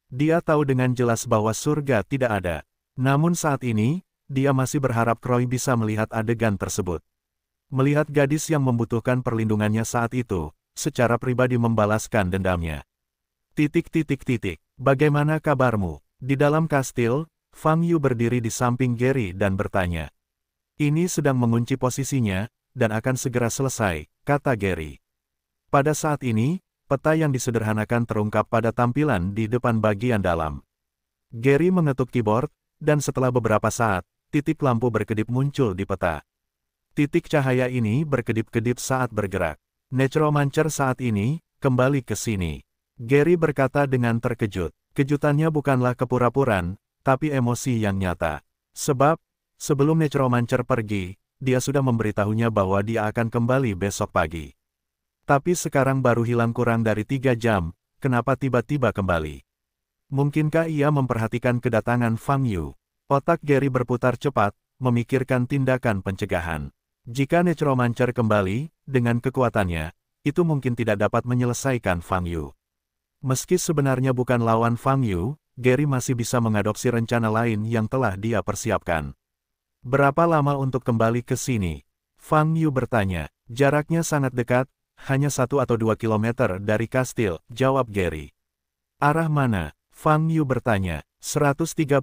Dia tahu dengan jelas bahwa surga tidak ada. Namun saat ini, dia masih berharap Croy bisa melihat adegan tersebut. Melihat gadis yang membutuhkan perlindungannya saat itu, secara pribadi membalaskan dendamnya. Titik titik titik, bagaimana kabarmu? Di dalam kastil, Fang Yu berdiri di samping Gary dan bertanya. Ini sedang mengunci posisinya, dan akan segera selesai, kata Gary. Pada saat ini, peta yang disederhanakan terungkap pada tampilan di depan bagian dalam. Gary mengetuk keyboard, dan setelah beberapa saat, titik lampu berkedip muncul di peta. Titik cahaya ini berkedip-kedip saat bergerak. Necromancer saat ini, kembali ke sini. Gary berkata dengan terkejut. Kejutannya bukanlah kepura-puran, tapi emosi yang nyata. Sebab, sebelum Necromancer pergi, dia sudah memberitahunya bahwa dia akan kembali besok pagi. Tapi sekarang baru hilang kurang dari tiga jam, kenapa tiba-tiba kembali? Mungkinkah ia memperhatikan kedatangan Fang Yu? Otak Gary berputar cepat, memikirkan tindakan pencegahan. Jika Necromancer kembali, dengan kekuatannya, itu mungkin tidak dapat menyelesaikan Fang Yu. Meski sebenarnya bukan lawan Fang Yu, Gary masih bisa mengadopsi rencana lain yang telah dia persiapkan. Berapa lama untuk kembali ke sini? Fang Yu bertanya. Jaraknya sangat dekat, hanya satu atau dua kilometer dari kastil, jawab Gary. Arah mana? Fang Yu bertanya. 134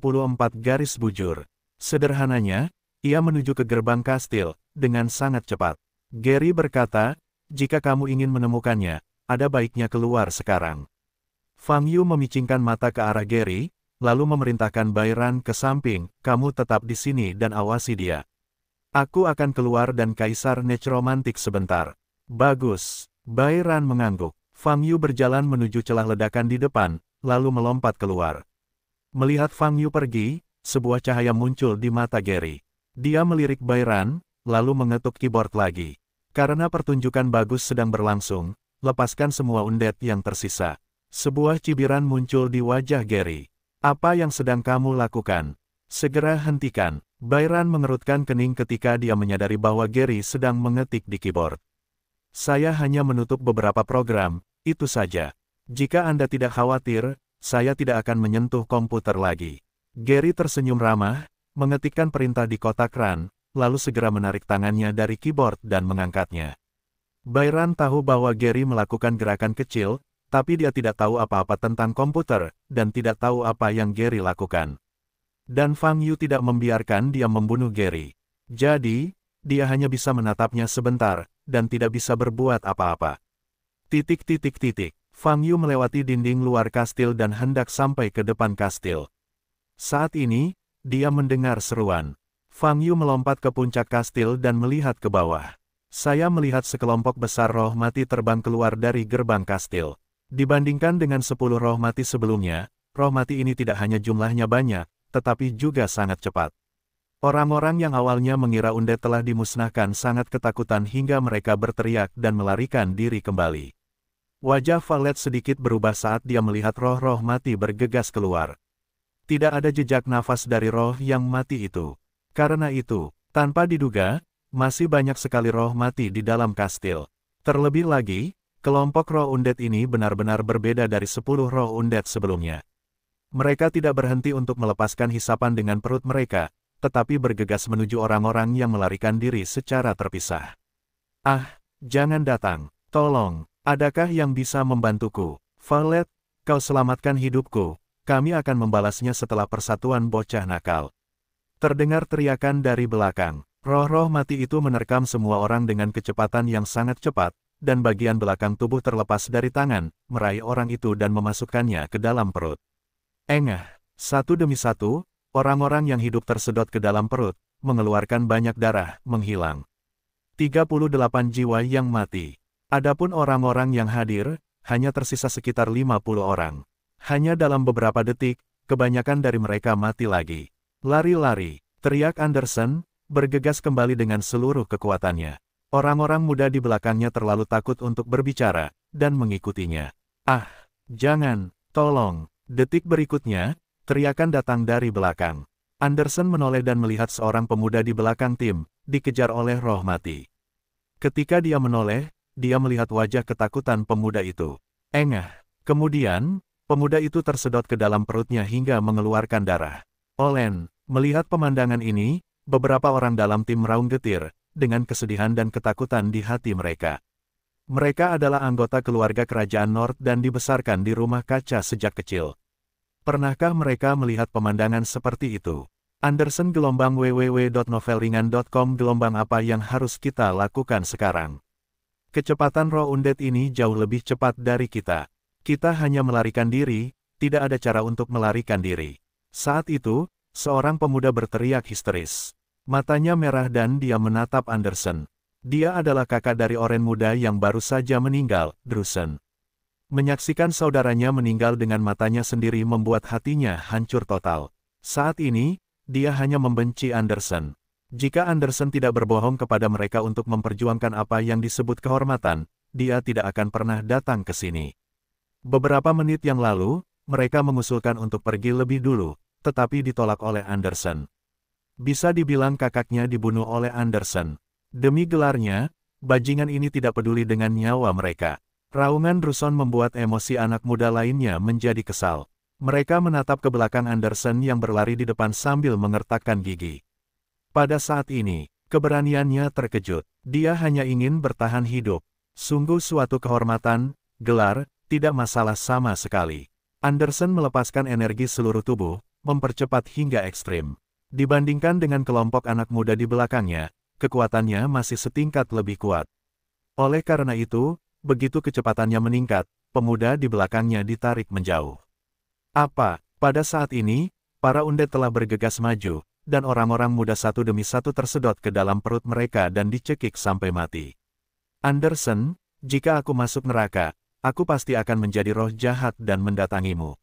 garis bujur. Sederhananya, ia menuju ke gerbang kastil, dengan sangat cepat. Gary berkata, jika kamu ingin menemukannya, ada baiknya keluar sekarang. Fang Yu memicingkan mata ke arah Gary, lalu memerintahkan Bayran ke samping, kamu tetap di sini dan awasi dia. Aku akan keluar dan Kaisar Necromantik sebentar. Bagus. Bayran mengangguk. Fang Yu berjalan menuju celah ledakan di depan, lalu melompat keluar. Melihat Fang Yu pergi, sebuah cahaya muncul di mata Gary. Dia melirik Bairan, lalu mengetuk keyboard lagi. Karena pertunjukan bagus sedang berlangsung, lepaskan semua undet yang tersisa. Sebuah cibiran muncul di wajah Gary. Apa yang sedang kamu lakukan? Segera hentikan. Bairan mengerutkan kening ketika dia menyadari bahwa Gary sedang mengetik di keyboard. Saya hanya menutup beberapa program, itu saja. Jika Anda tidak khawatir, saya tidak akan menyentuh komputer lagi. Gary tersenyum ramah, mengetikkan perintah di kotak ran, lalu segera menarik tangannya dari keyboard dan mengangkatnya. Byron tahu bahwa Gary melakukan gerakan kecil, tapi dia tidak tahu apa-apa tentang komputer, dan tidak tahu apa yang Gary lakukan. Dan Fang Yu tidak membiarkan dia membunuh Gary. Jadi, dia hanya bisa menatapnya sebentar, dan tidak bisa berbuat apa-apa. Titik titik titik. Fang Yu melewati dinding luar kastil dan hendak sampai ke depan kastil. Saat ini, dia mendengar seruan. Fang Yu melompat ke puncak kastil dan melihat ke bawah. Saya melihat sekelompok besar roh mati terbang keluar dari gerbang kastil. Dibandingkan dengan sepuluh roh mati sebelumnya, roh mati ini tidak hanya jumlahnya banyak, tetapi juga sangat cepat. Orang-orang yang awalnya mengira undet telah dimusnahkan sangat ketakutan hingga mereka berteriak dan melarikan diri kembali. Wajah Valet sedikit berubah saat dia melihat roh-roh mati bergegas keluar. Tidak ada jejak nafas dari roh yang mati itu. Karena itu, tanpa diduga, masih banyak sekali roh mati di dalam kastil. Terlebih lagi, kelompok roh undet ini benar-benar berbeda dari sepuluh roh undet sebelumnya. Mereka tidak berhenti untuk melepaskan hisapan dengan perut mereka, tetapi bergegas menuju orang-orang yang melarikan diri secara terpisah. Ah, jangan datang, tolong, Adakah yang bisa membantuku? Valet, kau selamatkan hidupku. Kami akan membalasnya setelah persatuan bocah nakal. Terdengar teriakan dari belakang. Roh-roh mati itu menerkam semua orang dengan kecepatan yang sangat cepat, dan bagian belakang tubuh terlepas dari tangan, meraih orang itu dan memasukkannya ke dalam perut. Engah, satu demi satu, orang-orang yang hidup tersedot ke dalam perut, mengeluarkan banyak darah, menghilang. 38 jiwa yang mati. Adapun orang-orang yang hadir, hanya tersisa sekitar 50 orang. Hanya dalam beberapa detik, kebanyakan dari mereka mati lagi. Lari-lari, teriak Anderson, bergegas kembali dengan seluruh kekuatannya. Orang-orang muda di belakangnya terlalu takut untuk berbicara, dan mengikutinya. Ah, jangan, tolong. Detik berikutnya, teriakan datang dari belakang. Anderson menoleh dan melihat seorang pemuda di belakang tim, dikejar oleh roh mati. Ketika dia menoleh, dia melihat wajah ketakutan pemuda itu. Engah. Kemudian, pemuda itu tersedot ke dalam perutnya hingga mengeluarkan darah. Olen, melihat pemandangan ini, beberapa orang dalam tim raung getir, dengan kesedihan dan ketakutan di hati mereka. Mereka adalah anggota keluarga kerajaan Nord dan dibesarkan di rumah kaca sejak kecil. Pernahkah mereka melihat pemandangan seperti itu? Anderson gelombang www.novelringan.com gelombang apa yang harus kita lakukan sekarang? Kecepatan roh undet ini jauh lebih cepat dari kita. Kita hanya melarikan diri, tidak ada cara untuk melarikan diri. Saat itu, seorang pemuda berteriak histeris. Matanya merah dan dia menatap Anderson. Dia adalah kakak dari Oren muda yang baru saja meninggal, Drusen. Menyaksikan saudaranya meninggal dengan matanya sendiri membuat hatinya hancur total. Saat ini, dia hanya membenci Anderson. Jika Anderson tidak berbohong kepada mereka untuk memperjuangkan apa yang disebut kehormatan, dia tidak akan pernah datang ke sini. Beberapa menit yang lalu, mereka mengusulkan untuk pergi lebih dulu, tetapi ditolak oleh Anderson. Bisa dibilang kakaknya dibunuh oleh Anderson. Demi gelarnya, bajingan ini tidak peduli dengan nyawa mereka. Raungan Ruson membuat emosi anak muda lainnya menjadi kesal. Mereka menatap ke belakang Anderson yang berlari di depan sambil mengertakkan gigi. Pada saat ini, keberaniannya terkejut. Dia hanya ingin bertahan hidup. Sungguh suatu kehormatan, gelar, tidak masalah sama sekali. Anderson melepaskan energi seluruh tubuh, mempercepat hingga ekstrim. Dibandingkan dengan kelompok anak muda di belakangnya, kekuatannya masih setingkat lebih kuat. Oleh karena itu, begitu kecepatannya meningkat, pemuda di belakangnya ditarik menjauh. Apa, pada saat ini, para undet telah bergegas maju, dan orang-orang muda satu demi satu tersedot ke dalam perut mereka dan dicekik sampai mati. Anderson, jika aku masuk neraka, aku pasti akan menjadi roh jahat dan mendatangimu.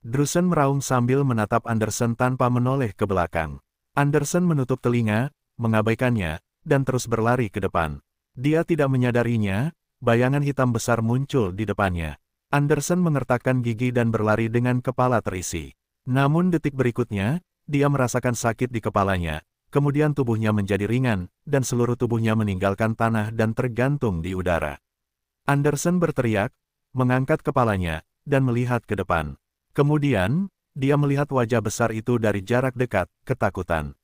Drusen meraung sambil menatap Anderson tanpa menoleh ke belakang. Anderson menutup telinga, mengabaikannya, dan terus berlari ke depan. Dia tidak menyadarinya, bayangan hitam besar muncul di depannya. Anderson mengertakkan gigi dan berlari dengan kepala terisi. Namun detik berikutnya, dia merasakan sakit di kepalanya, kemudian tubuhnya menjadi ringan, dan seluruh tubuhnya meninggalkan tanah dan tergantung di udara. Anderson berteriak, mengangkat kepalanya, dan melihat ke depan. Kemudian, dia melihat wajah besar itu dari jarak dekat, ketakutan.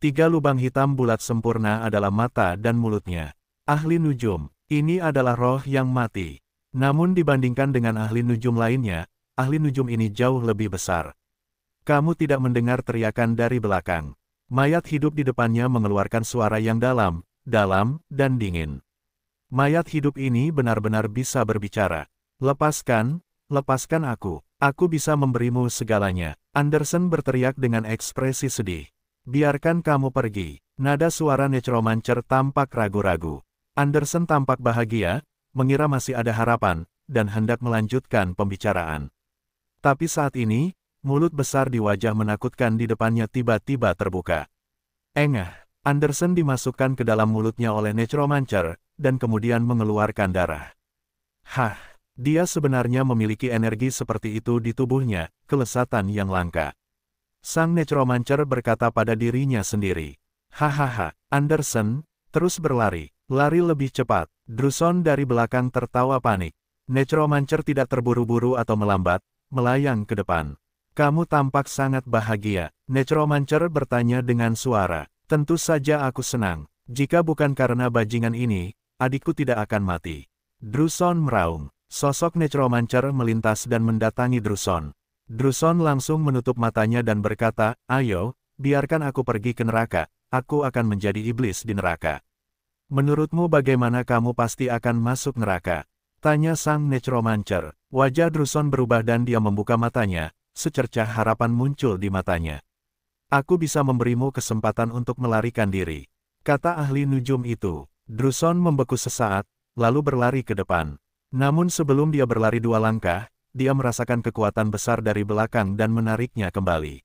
Tiga lubang hitam bulat sempurna adalah mata dan mulutnya. Ahli Nujum, ini adalah roh yang mati. Namun dibandingkan dengan ahli Nujum lainnya, ahli Nujum ini jauh lebih besar. Kamu tidak mendengar teriakan dari belakang. Mayat hidup di depannya mengeluarkan suara yang dalam, dalam, dan dingin. Mayat hidup ini benar-benar bisa berbicara. Lepaskan, lepaskan aku. Aku bisa memberimu segalanya. Anderson berteriak dengan ekspresi sedih. Biarkan kamu pergi. Nada suara necromancer tampak ragu-ragu. Anderson tampak bahagia, mengira masih ada harapan, dan hendak melanjutkan pembicaraan. Tapi saat ini, mulut besar di wajah menakutkan di depannya tiba-tiba terbuka. Engah, Anderson dimasukkan ke dalam mulutnya oleh Necromancer, dan kemudian mengeluarkan darah. Hah, dia sebenarnya memiliki energi seperti itu di tubuhnya, kelesatan yang langka. Sang Necromancer berkata pada dirinya sendiri. Hahaha, Anderson, terus berlari, lari lebih cepat. Druson dari belakang tertawa panik. Necromancer tidak terburu-buru atau melambat, melayang ke depan. Kamu tampak sangat bahagia, Necromancer bertanya dengan suara. Tentu saja aku senang, jika bukan karena bajingan ini, adikku tidak akan mati. Druson meraung. Sosok Necromancer melintas dan mendatangi Druson. Druson langsung menutup matanya dan berkata, Ayo, biarkan aku pergi ke neraka, aku akan menjadi iblis di neraka. Menurutmu bagaimana kamu pasti akan masuk neraka? Tanya sang Necromancer. Wajah Druson berubah dan dia membuka matanya, secercah harapan muncul di matanya. Aku bisa memberimu kesempatan untuk melarikan diri, kata ahli nujum itu. Druson membeku sesaat, lalu berlari ke depan. Namun sebelum dia berlari dua langkah, dia merasakan kekuatan besar dari belakang dan menariknya kembali.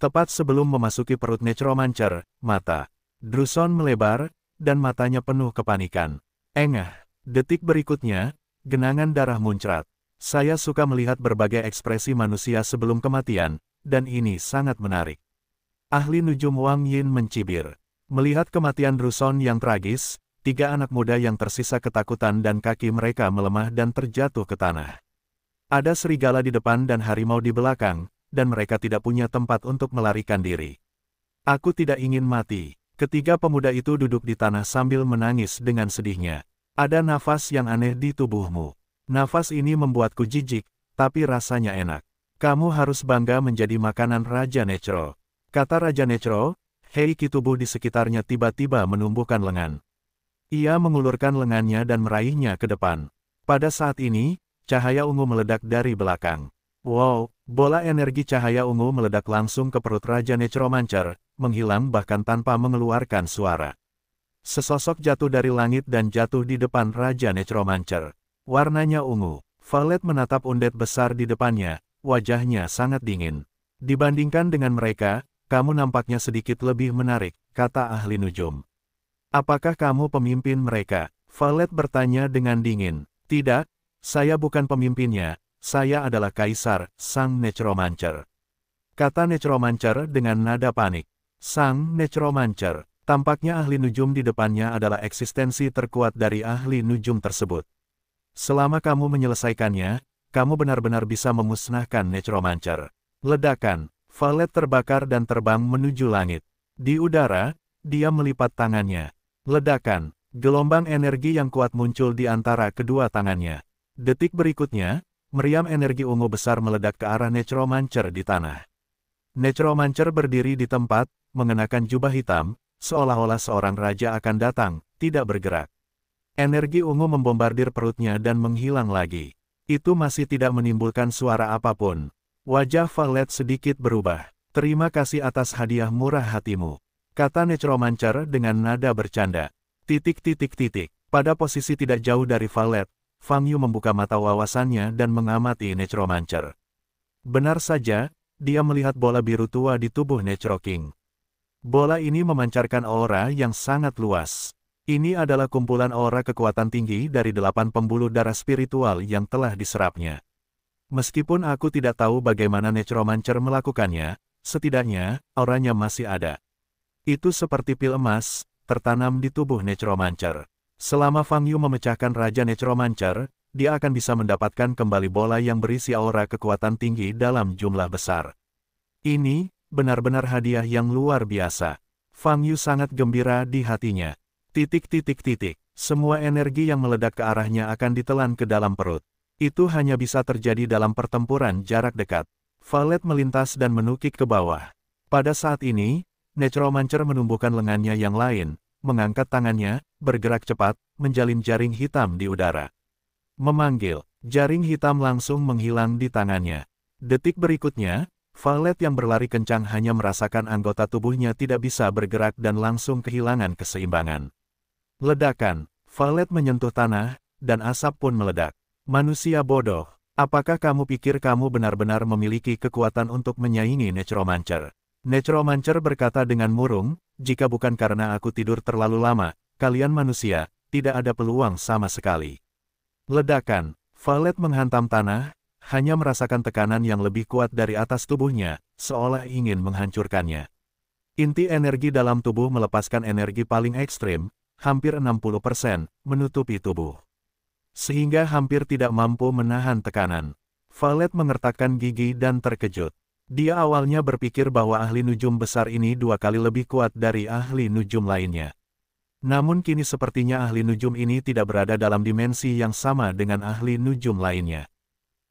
Tepat sebelum memasuki perut Necromancer, mata. Druson melebar, dan matanya penuh kepanikan. Engah. Detik berikutnya, genangan darah muncrat. Saya suka melihat berbagai ekspresi manusia sebelum kematian, dan ini sangat menarik. Ahli Nujum Wang Yin mencibir. Melihat kematian Ruson yang tragis, tiga anak muda yang tersisa ketakutan dan kaki mereka melemah dan terjatuh ke tanah. Ada serigala di depan dan harimau di belakang, dan mereka tidak punya tempat untuk melarikan diri. Aku tidak ingin mati. Ketiga pemuda itu duduk di tanah sambil menangis dengan sedihnya. Ada nafas yang aneh di tubuhmu. Nafas ini membuatku jijik, tapi rasanya enak. Kamu harus bangga menjadi makanan Raja Necro. Kata Raja Necro, Heiki tubuh di sekitarnya tiba-tiba menumbuhkan lengan. Ia mengulurkan lengannya dan meraihnya ke depan. Pada saat ini, cahaya ungu meledak dari belakang. Wow, bola energi cahaya ungu meledak langsung ke perut Raja Mancer, menghilang bahkan tanpa mengeluarkan suara. Sesosok jatuh dari langit dan jatuh di depan Raja Mancer. Warnanya ungu. Valet menatap undet besar di depannya, wajahnya sangat dingin. Dibandingkan dengan mereka, kamu nampaknya sedikit lebih menarik, kata ahli nujum. Apakah kamu pemimpin mereka? Valet bertanya dengan dingin. Tidak, saya bukan pemimpinnya, saya adalah Kaisar, Sang Necromancer. Kata Necromancer dengan nada panik. Sang Necromancer, tampaknya ahli nujum di depannya adalah eksistensi terkuat dari ahli nujum tersebut. Selama kamu menyelesaikannya, kamu benar-benar bisa memusnahkan Necromancer. Ledakan, Valet terbakar dan terbang menuju langit. Di udara, dia melipat tangannya. Ledakan, gelombang energi yang kuat muncul di antara kedua tangannya. Detik berikutnya, meriam energi ungu besar meledak ke arah Necromancer di tanah. Necromancer berdiri di tempat, mengenakan jubah hitam, seolah-olah seorang raja akan datang, tidak bergerak. Energi ungu membombardir perutnya dan menghilang lagi. Itu masih tidak menimbulkan suara apapun. Wajah Valet sedikit berubah. Terima kasih atas hadiah murah hatimu. Kata Necromancer dengan nada bercanda. Titik titik titik. Pada posisi tidak jauh dari Valet, Fang Yu membuka mata wawasannya dan mengamati Necromancer. Benar saja, dia melihat bola biru tua di tubuh Necro King. Bola ini memancarkan aura yang sangat luas. Ini adalah kumpulan aura kekuatan tinggi dari delapan pembuluh darah spiritual yang telah diserapnya. Meskipun aku tidak tahu bagaimana Necromancer melakukannya, setidaknya, auranya masih ada. Itu seperti pil emas, tertanam di tubuh Necromancer. Selama Fang Yu memecahkan Raja Necromancer, dia akan bisa mendapatkan kembali bola yang berisi aura kekuatan tinggi dalam jumlah besar. Ini, benar-benar hadiah yang luar biasa. Fang Yu sangat gembira di hatinya. Titik titik titik, semua energi yang meledak ke arahnya akan ditelan ke dalam perut. Itu hanya bisa terjadi dalam pertempuran jarak dekat. Valet melintas dan menukik ke bawah. Pada saat ini, Necromancer menumbuhkan lengannya yang lain, mengangkat tangannya, bergerak cepat, menjalin jaring hitam di udara. Memanggil, jaring hitam langsung menghilang di tangannya. Detik berikutnya, Valet yang berlari kencang hanya merasakan anggota tubuhnya tidak bisa bergerak dan langsung kehilangan keseimbangan. Ledakan, Valet menyentuh tanah, dan asap pun meledak. Manusia bodoh, apakah kamu pikir kamu benar-benar memiliki kekuatan untuk menyaingi Necromancer? Necromancer berkata dengan murung, jika bukan karena aku tidur terlalu lama, kalian manusia, tidak ada peluang sama sekali. Ledakan, Valet menghantam tanah, hanya merasakan tekanan yang lebih kuat dari atas tubuhnya, seolah ingin menghancurkannya. Inti energi dalam tubuh melepaskan energi paling ekstrim, hampir 60%, menutupi tubuh. Sehingga hampir tidak mampu menahan tekanan. Valet mengertakkan gigi dan terkejut. Dia awalnya berpikir bahwa ahli nujum besar ini dua kali lebih kuat dari ahli nujum lainnya. Namun kini sepertinya ahli nujum ini tidak berada dalam dimensi yang sama dengan ahli nujum lainnya.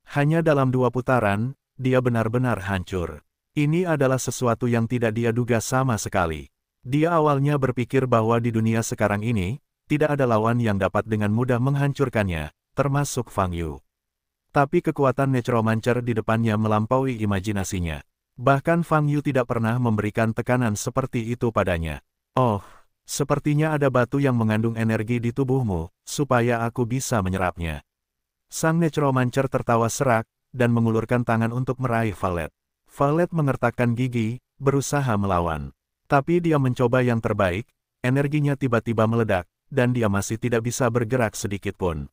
Hanya dalam dua putaran, dia benar-benar hancur. Ini adalah sesuatu yang tidak dia duga sama sekali. Dia awalnya berpikir bahwa di dunia sekarang ini, tidak ada lawan yang dapat dengan mudah menghancurkannya, termasuk Fang Yu. Tapi kekuatan Necromancer di depannya melampaui imajinasinya. Bahkan Fang Yu tidak pernah memberikan tekanan seperti itu padanya. Oh, sepertinya ada batu yang mengandung energi di tubuhmu, supaya aku bisa menyerapnya. Sang Necromancer tertawa serak, dan mengulurkan tangan untuk meraih Valet. Valet mengertakkan gigi, berusaha melawan. Tapi dia mencoba yang terbaik, energinya tiba-tiba meledak, dan dia masih tidak bisa bergerak sedikit pun.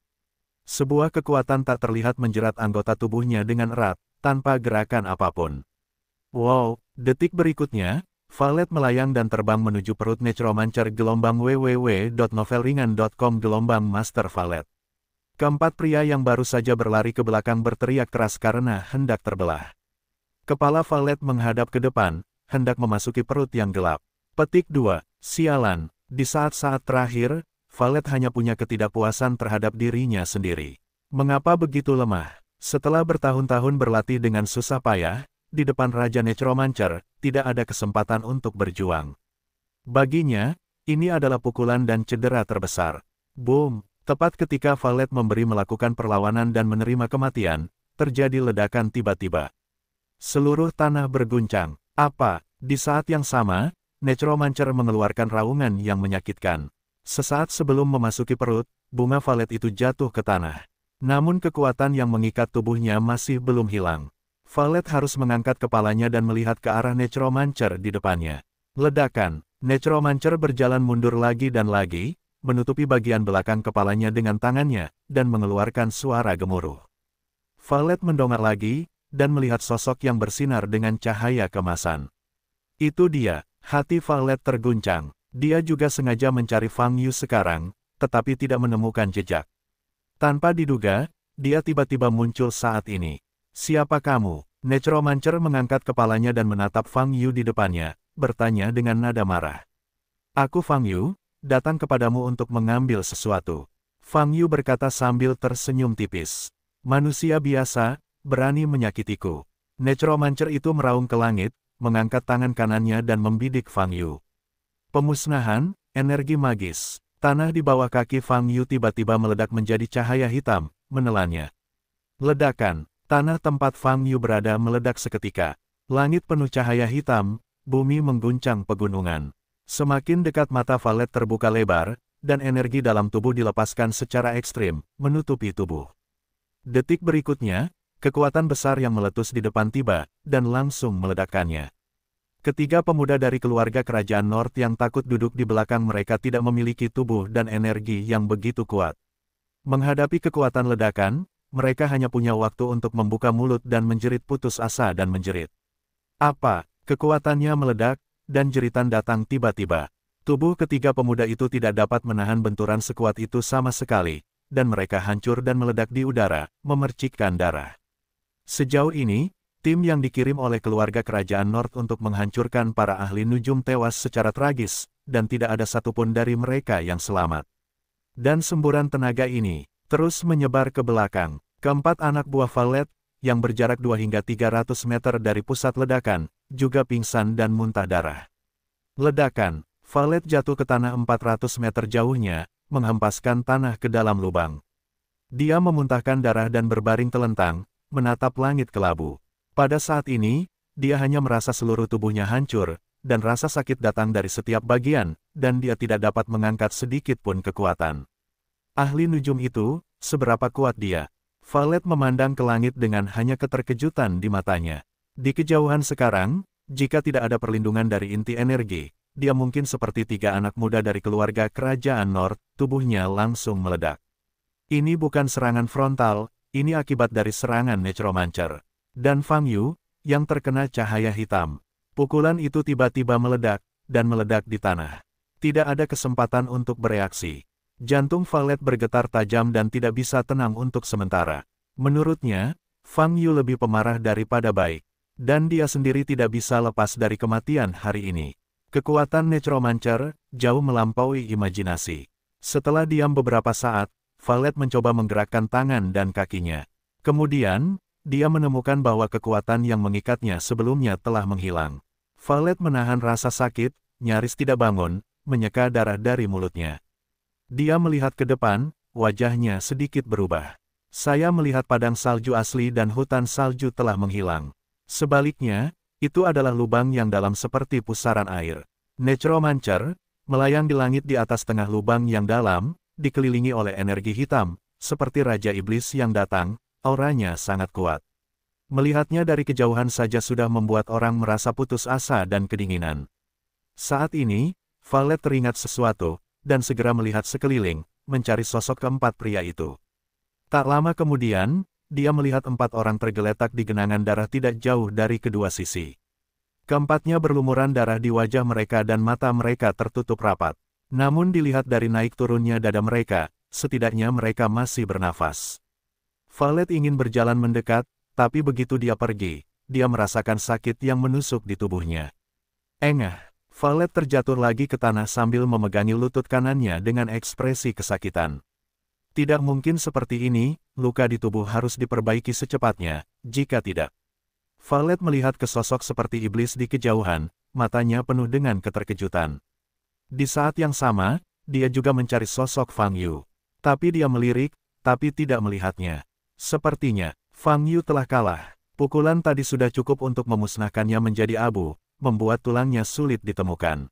Sebuah kekuatan tak terlihat menjerat anggota tubuhnya dengan erat, tanpa gerakan apapun. Wow, detik berikutnya, Valet melayang dan terbang menuju perut Necromancer gelombang www.novelringan.com gelombang Master Valet. Keempat pria yang baru saja berlari ke belakang berteriak keras karena hendak terbelah. Kepala Valet menghadap ke depan, hendak memasuki perut yang gelap. Petik 2. Sialan, di saat-saat terakhir, Valet hanya punya ketidakpuasan terhadap dirinya sendiri. Mengapa begitu lemah? Setelah bertahun-tahun berlatih dengan susah payah, di depan Raja Necromancer, tidak ada kesempatan untuk berjuang. Baginya, ini adalah pukulan dan cedera terbesar. Boom! Tepat ketika Valet memberi melakukan perlawanan dan menerima kematian, terjadi ledakan tiba-tiba. Seluruh tanah berguncang, apa? Di saat yang sama, Necromancer mengeluarkan raungan yang menyakitkan. Sesaat sebelum memasuki perut, bunga valet itu jatuh ke tanah. Namun kekuatan yang mengikat tubuhnya masih belum hilang. Valet harus mengangkat kepalanya dan melihat ke arah Necromancer di depannya. Ledakan, Necromancer berjalan mundur lagi dan lagi, menutupi bagian belakang kepalanya dengan tangannya, dan mengeluarkan suara gemuruh. Valet mendongak lagi, dan melihat sosok yang bersinar dengan cahaya kemasan. Itu dia, hati Violet terguncang. Dia juga sengaja mencari Fang Yu sekarang, tetapi tidak menemukan jejak. Tanpa diduga, dia tiba-tiba muncul saat ini. Siapa kamu? Necromancer mengangkat kepalanya dan menatap Fang Yu di depannya, bertanya dengan nada marah. Aku Fang Yu, datang kepadamu untuk mengambil sesuatu. Fang Yu berkata sambil tersenyum tipis. Manusia biasa, berani menyakitiku. Necromancer itu meraung ke langit, mengangkat tangan kanannya dan membidik Fang Yu. Pemusnahan, energi magis. Tanah di bawah kaki Fang Yu tiba-tiba meledak menjadi cahaya hitam, menelannya. Ledakan, tanah tempat Fang Yu berada meledak seketika. Langit penuh cahaya hitam, bumi mengguncang pegunungan. Semakin dekat mata Valet terbuka lebar, dan energi dalam tubuh dilepaskan secara ekstrim, menutupi tubuh. Detik berikutnya, Kekuatan besar yang meletus di depan tiba, dan langsung meledakkannya. Ketiga pemuda dari keluarga kerajaan North yang takut duduk di belakang mereka tidak memiliki tubuh dan energi yang begitu kuat. Menghadapi kekuatan ledakan, mereka hanya punya waktu untuk membuka mulut dan menjerit putus asa dan menjerit. Apa? Kekuatannya meledak, dan jeritan datang tiba-tiba. Tubuh ketiga pemuda itu tidak dapat menahan benturan sekuat itu sama sekali, dan mereka hancur dan meledak di udara, memercikkan darah. Sejauh ini, tim yang dikirim oleh keluarga kerajaan North untuk menghancurkan para ahli Nujum tewas secara tragis, dan tidak ada satupun dari mereka yang selamat. Dan semburan tenaga ini, terus menyebar ke belakang, keempat anak buah Valet, yang berjarak 2 hingga 300 meter dari pusat ledakan, juga pingsan dan muntah darah. Ledakan, Valet jatuh ke tanah 400 meter jauhnya, menghempaskan tanah ke dalam lubang. Dia memuntahkan darah dan berbaring telentang, menatap langit kelabu. Pada saat ini, dia hanya merasa seluruh tubuhnya hancur, dan rasa sakit datang dari setiap bagian, dan dia tidak dapat mengangkat sedikit pun kekuatan. Ahli nujum itu, seberapa kuat dia? Valet memandang ke langit dengan hanya keterkejutan di matanya. Di kejauhan sekarang, jika tidak ada perlindungan dari inti energi, dia mungkin seperti tiga anak muda dari keluarga kerajaan Nord, tubuhnya langsung meledak. Ini bukan serangan frontal, ini akibat dari serangan Necromancer. Dan Fang Yu, yang terkena cahaya hitam. Pukulan itu tiba-tiba meledak, dan meledak di tanah. Tidak ada kesempatan untuk bereaksi. Jantung Valet bergetar tajam dan tidak bisa tenang untuk sementara. Menurutnya, Fang Yu lebih pemarah daripada baik. Dan dia sendiri tidak bisa lepas dari kematian hari ini. Kekuatan Necromancer jauh melampaui imajinasi. Setelah diam beberapa saat, Valet mencoba menggerakkan tangan dan kakinya. Kemudian, dia menemukan bahwa kekuatan yang mengikatnya sebelumnya telah menghilang. Valet menahan rasa sakit, nyaris tidak bangun, menyeka darah dari mulutnya. Dia melihat ke depan, wajahnya sedikit berubah. Saya melihat padang salju asli dan hutan salju telah menghilang. Sebaliknya, itu adalah lubang yang dalam seperti pusaran air. Necromancer, melayang di langit di atas tengah lubang yang dalam, dikelilingi oleh energi hitam, seperti Raja Iblis yang datang, auranya sangat kuat. Melihatnya dari kejauhan saja sudah membuat orang merasa putus asa dan kedinginan. Saat ini, Valet teringat sesuatu, dan segera melihat sekeliling, mencari sosok keempat pria itu. Tak lama kemudian, dia melihat empat orang tergeletak di genangan darah tidak jauh dari kedua sisi. Keempatnya berlumuran darah di wajah mereka dan mata mereka tertutup rapat. Namun dilihat dari naik turunnya dada mereka, setidaknya mereka masih bernafas. Valet ingin berjalan mendekat, tapi begitu dia pergi, dia merasakan sakit yang menusuk di tubuhnya. Engah, Valet terjatuh lagi ke tanah sambil memegangi lutut kanannya dengan ekspresi kesakitan. Tidak mungkin seperti ini, luka di tubuh harus diperbaiki secepatnya, jika tidak. Valet melihat ke sosok seperti iblis di kejauhan, matanya penuh dengan keterkejutan. Di saat yang sama, dia juga mencari sosok Fang Yu. Tapi dia melirik, tapi tidak melihatnya. Sepertinya, Fang Yu telah kalah. Pukulan tadi sudah cukup untuk memusnahkannya menjadi abu, membuat tulangnya sulit ditemukan.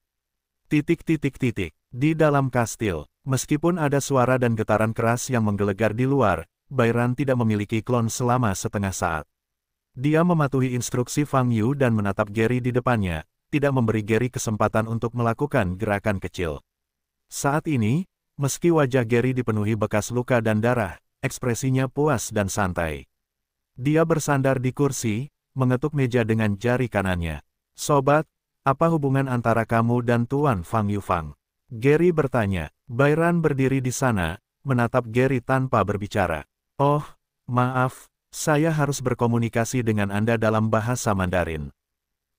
Titik-titik-titik. Di dalam kastil, meskipun ada suara dan getaran keras yang menggelegar di luar, Bairan tidak memiliki klon selama setengah saat. Dia mematuhi instruksi Fang Yu dan menatap Gary di depannya, tidak memberi Gary kesempatan untuk melakukan gerakan kecil. Saat ini, meski wajah Gary dipenuhi bekas luka dan darah, ekspresinya puas dan santai. Dia bersandar di kursi, mengetuk meja dengan jari kanannya. Sobat, apa hubungan antara kamu dan Tuan Fang Yufang? Gary bertanya. Byron berdiri di sana, menatap Gary tanpa berbicara. Oh, maaf, saya harus berkomunikasi dengan Anda dalam bahasa Mandarin.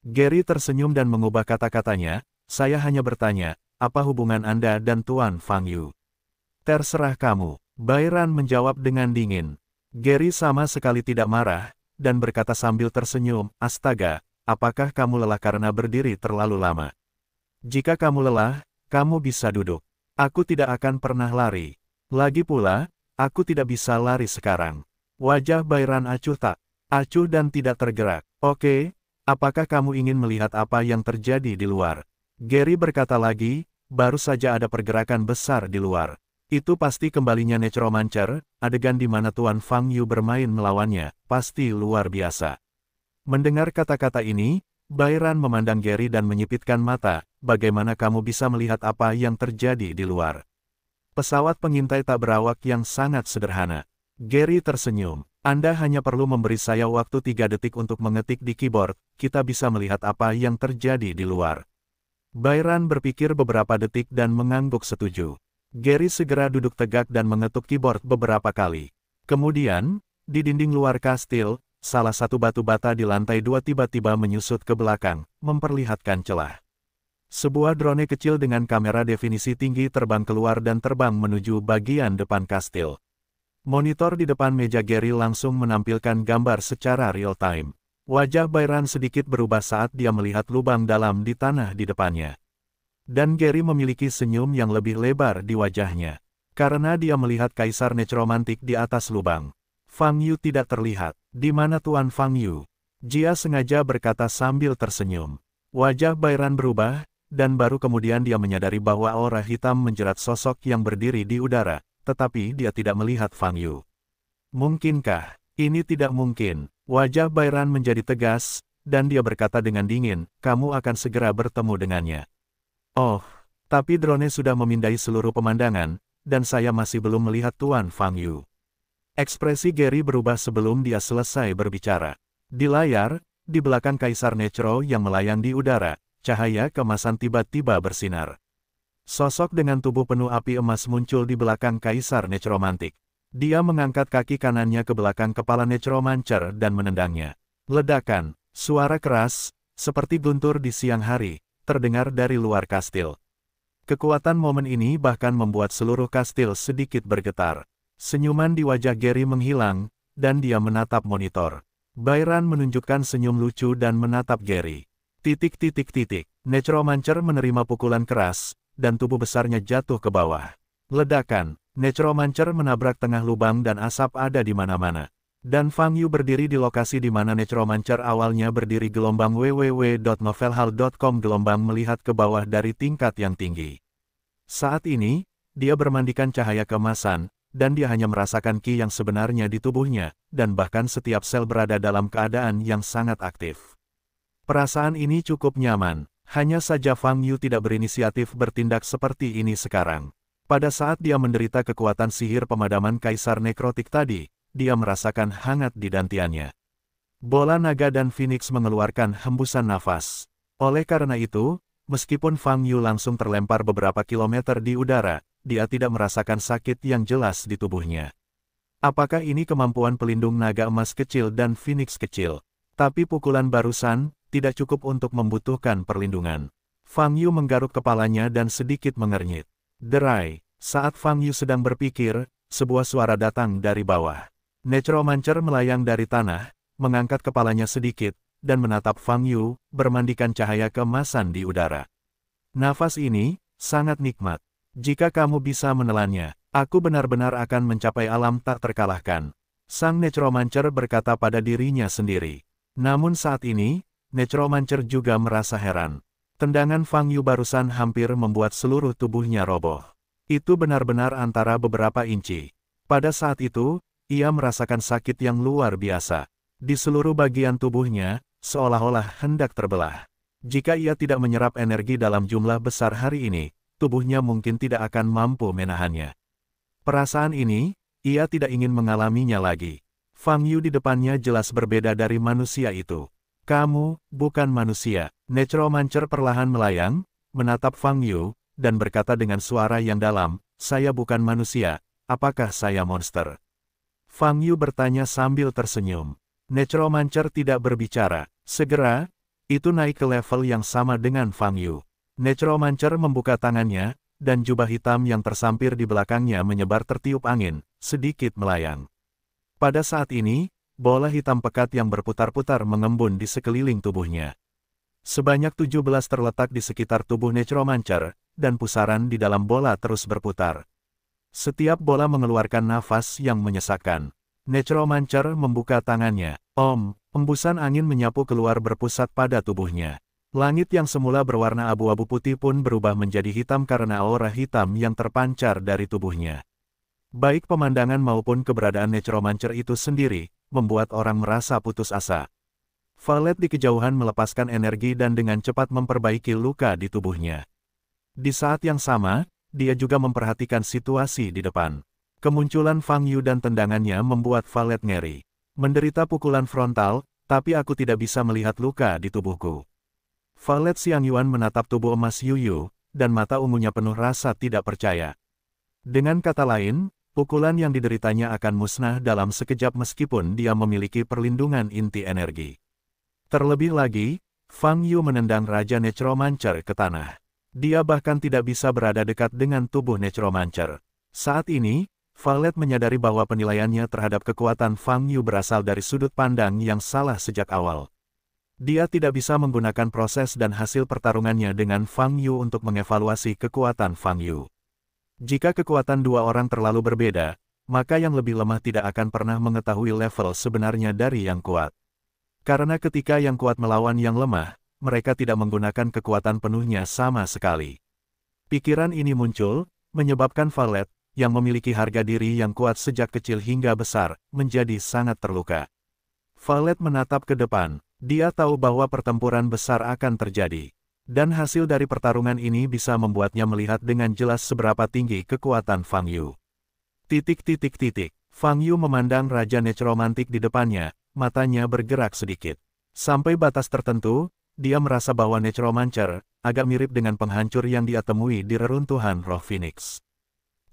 Gary tersenyum dan mengubah kata-katanya, saya hanya bertanya, apa hubungan Anda dan Tuan Fang Yu? Terserah kamu, Byron menjawab dengan dingin. Gary sama sekali tidak marah, dan berkata sambil tersenyum, astaga, apakah kamu lelah karena berdiri terlalu lama? Jika kamu lelah, kamu bisa duduk. Aku tidak akan pernah lari. Lagi pula, aku tidak bisa lari sekarang. Wajah Byron acuh tak, acuh dan tidak tergerak. Oke, apakah kamu ingin melihat apa yang terjadi di luar? Gary berkata lagi, baru saja ada pergerakan besar di luar. Itu pasti kembalinya Necromancer, adegan di mana Tuan Fang Yu bermain melawannya, pasti luar biasa. Mendengar kata-kata ini, Bairan memandang Gary dan menyipitkan mata, bagaimana kamu bisa melihat apa yang terjadi di luar. Pesawat pengintai tak berawak yang sangat sederhana. Gary tersenyum. Anda hanya perlu memberi saya waktu 3 detik untuk mengetik di keyboard, kita bisa melihat apa yang terjadi di luar. Byron berpikir beberapa detik dan mengangguk setuju. Gary segera duduk tegak dan mengetuk keyboard beberapa kali. Kemudian, di dinding luar kastil, salah satu batu bata di lantai dua tiba-tiba menyusut ke belakang, memperlihatkan celah. Sebuah drone kecil dengan kamera definisi tinggi terbang keluar dan terbang menuju bagian depan kastil. Monitor di depan meja Gary langsung menampilkan gambar secara real-time. Wajah Byron sedikit berubah saat dia melihat lubang dalam di tanah di depannya. Dan Gary memiliki senyum yang lebih lebar di wajahnya. Karena dia melihat kaisar necromantik di atas lubang. Fang Yu tidak terlihat. Di mana Tuan Fang Yu? Jia sengaja berkata sambil tersenyum. Wajah Byron berubah, dan baru kemudian dia menyadari bahwa aura hitam menjerat sosok yang berdiri di udara, tetapi dia tidak melihat Fang Yu. Mungkinkah? Ini tidak mungkin. Wajah Bairan menjadi tegas, dan dia berkata dengan dingin, kamu akan segera bertemu dengannya. Oh, tapi drone sudah memindai seluruh pemandangan, dan saya masih belum melihat Tuan Fang Yu. Ekspresi Gary berubah sebelum dia selesai berbicara. Di layar, di belakang Kaisar Necro yang melayang di udara, cahaya kemasan tiba-tiba bersinar. Sosok dengan tubuh penuh api emas muncul di belakang Kaisar Necromantik. Dia mengangkat kaki kanannya ke belakang kepala Necromancer dan menendangnya. Ledakan, suara keras, seperti guntur di siang hari, terdengar dari luar kastil. Kekuatan momen ini bahkan membuat seluruh kastil sedikit bergetar. Senyuman di wajah Gary menghilang, dan dia menatap monitor. Byron menunjukkan senyum lucu dan menatap Gary. Titik-titik-titik, Necromancer menerima pukulan keras, dan tubuh besarnya jatuh ke bawah. Ledakan, Necromancer menabrak tengah lubang dan asap ada di mana-mana. Dan Fang Yu berdiri di lokasi di mana Necromancer awalnya berdiri gelombang www.novelhal.com gelombang melihat ke bawah dari tingkat yang tinggi. Saat ini, dia bermandikan cahaya kemasan, dan dia hanya merasakan ki yang sebenarnya di tubuhnya, dan bahkan setiap sel berada dalam keadaan yang sangat aktif. Perasaan ini cukup nyaman, hanya saja Fang Yu tidak berinisiatif bertindak seperti ini sekarang. Pada saat dia menderita kekuatan sihir pemadaman Kaisar Nekrotik tadi, dia merasakan hangat di dantiannya. Bola naga dan Phoenix mengeluarkan hembusan nafas. Oleh karena itu, meskipun Fang Yu langsung terlempar beberapa kilometer di udara, dia tidak merasakan sakit yang jelas di tubuhnya. Apakah ini kemampuan pelindung naga emas kecil dan Phoenix kecil? Tapi pukulan barusan, tidak cukup untuk membutuhkan perlindungan. Fang Yu menggaruk kepalanya dan sedikit mengernyit. Derai, saat Fang Yu sedang berpikir, sebuah suara datang dari bawah. Necromancer melayang dari tanah, mengangkat kepalanya sedikit, dan menatap Fang Yu, bermandikan cahaya kemasan di udara. Nafas ini, sangat nikmat. Jika kamu bisa menelannya, aku benar-benar akan mencapai alam tak terkalahkan. Sang Necromancer berkata pada dirinya sendiri. Namun saat ini, Necromancer juga merasa heran. Tendangan Fang Yu barusan hampir membuat seluruh tubuhnya roboh. Itu benar-benar antara beberapa inci. Pada saat itu, ia merasakan sakit yang luar biasa. Di seluruh bagian tubuhnya, seolah-olah hendak terbelah. Jika ia tidak menyerap energi dalam jumlah besar hari ini, tubuhnya mungkin tidak akan mampu menahannya. Perasaan ini, ia tidak ingin mengalaminya lagi. Fang Yu di depannya jelas berbeda dari manusia itu. Kamu, bukan manusia. Necromancer perlahan melayang, menatap Fang Yu, dan berkata dengan suara yang dalam, saya bukan manusia, apakah saya monster? Fang Yu bertanya sambil tersenyum. Necromancer tidak berbicara. Segera, itu naik ke level yang sama dengan Fang Yu. Necromancer membuka tangannya, dan jubah hitam yang tersampir di belakangnya menyebar tertiup angin, sedikit melayang. Pada saat ini, Bola hitam pekat yang berputar-putar mengembun di sekeliling tubuhnya. Sebanyak 17 terletak di sekitar tubuh Necromancer, dan pusaran di dalam bola terus berputar. Setiap bola mengeluarkan nafas yang menyesakkan. Necromancer membuka tangannya. Om, embusan angin menyapu keluar berpusat pada tubuhnya. Langit yang semula berwarna abu-abu putih pun berubah menjadi hitam karena aura hitam yang terpancar dari tubuhnya. Baik pemandangan maupun keberadaan necromancer itu sendiri, membuat orang merasa putus asa. Valet di kejauhan melepaskan energi dan dengan cepat memperbaiki luka di tubuhnya. Di saat yang sama, dia juga memperhatikan situasi di depan. Kemunculan Fang Yu dan tendangannya membuat Valet ngeri. Menderita pukulan frontal, tapi aku tidak bisa melihat luka di tubuhku. Valet Siang Yuan menatap tubuh emas Yu Yu, dan mata ungunya penuh rasa tidak percaya. Dengan kata lain, pukulan yang dideritanya akan musnah dalam sekejap meskipun dia memiliki perlindungan inti energi. Terlebih lagi, Fang Yu menendang Raja Necromancer ke tanah. Dia bahkan tidak bisa berada dekat dengan tubuh Necromancer. Saat ini, Valet menyadari bahwa penilaiannya terhadap kekuatan Fang Yu berasal dari sudut pandang yang salah sejak awal. Dia tidak bisa menggunakan proses dan hasil pertarungannya dengan Fang Yu untuk mengevaluasi kekuatan Fang Yu. Jika kekuatan dua orang terlalu berbeda, maka yang lebih lemah tidak akan pernah mengetahui level sebenarnya dari yang kuat. Karena ketika yang kuat melawan yang lemah, mereka tidak menggunakan kekuatan penuhnya sama sekali. Pikiran ini muncul, menyebabkan Valet, yang memiliki harga diri yang kuat sejak kecil hingga besar, menjadi sangat terluka. Valet menatap ke depan, dia tahu bahwa pertempuran besar akan terjadi. Dan hasil dari pertarungan ini bisa membuatnya melihat dengan jelas seberapa tinggi kekuatan Fang Yu. Titik titik titik, Fang Yu memandang Raja Necromantik di depannya, matanya bergerak sedikit. Sampai batas tertentu, dia merasa bahwa Necromancer, agak mirip dengan penghancur yang dia temui di reruntuhan roh Phoenix.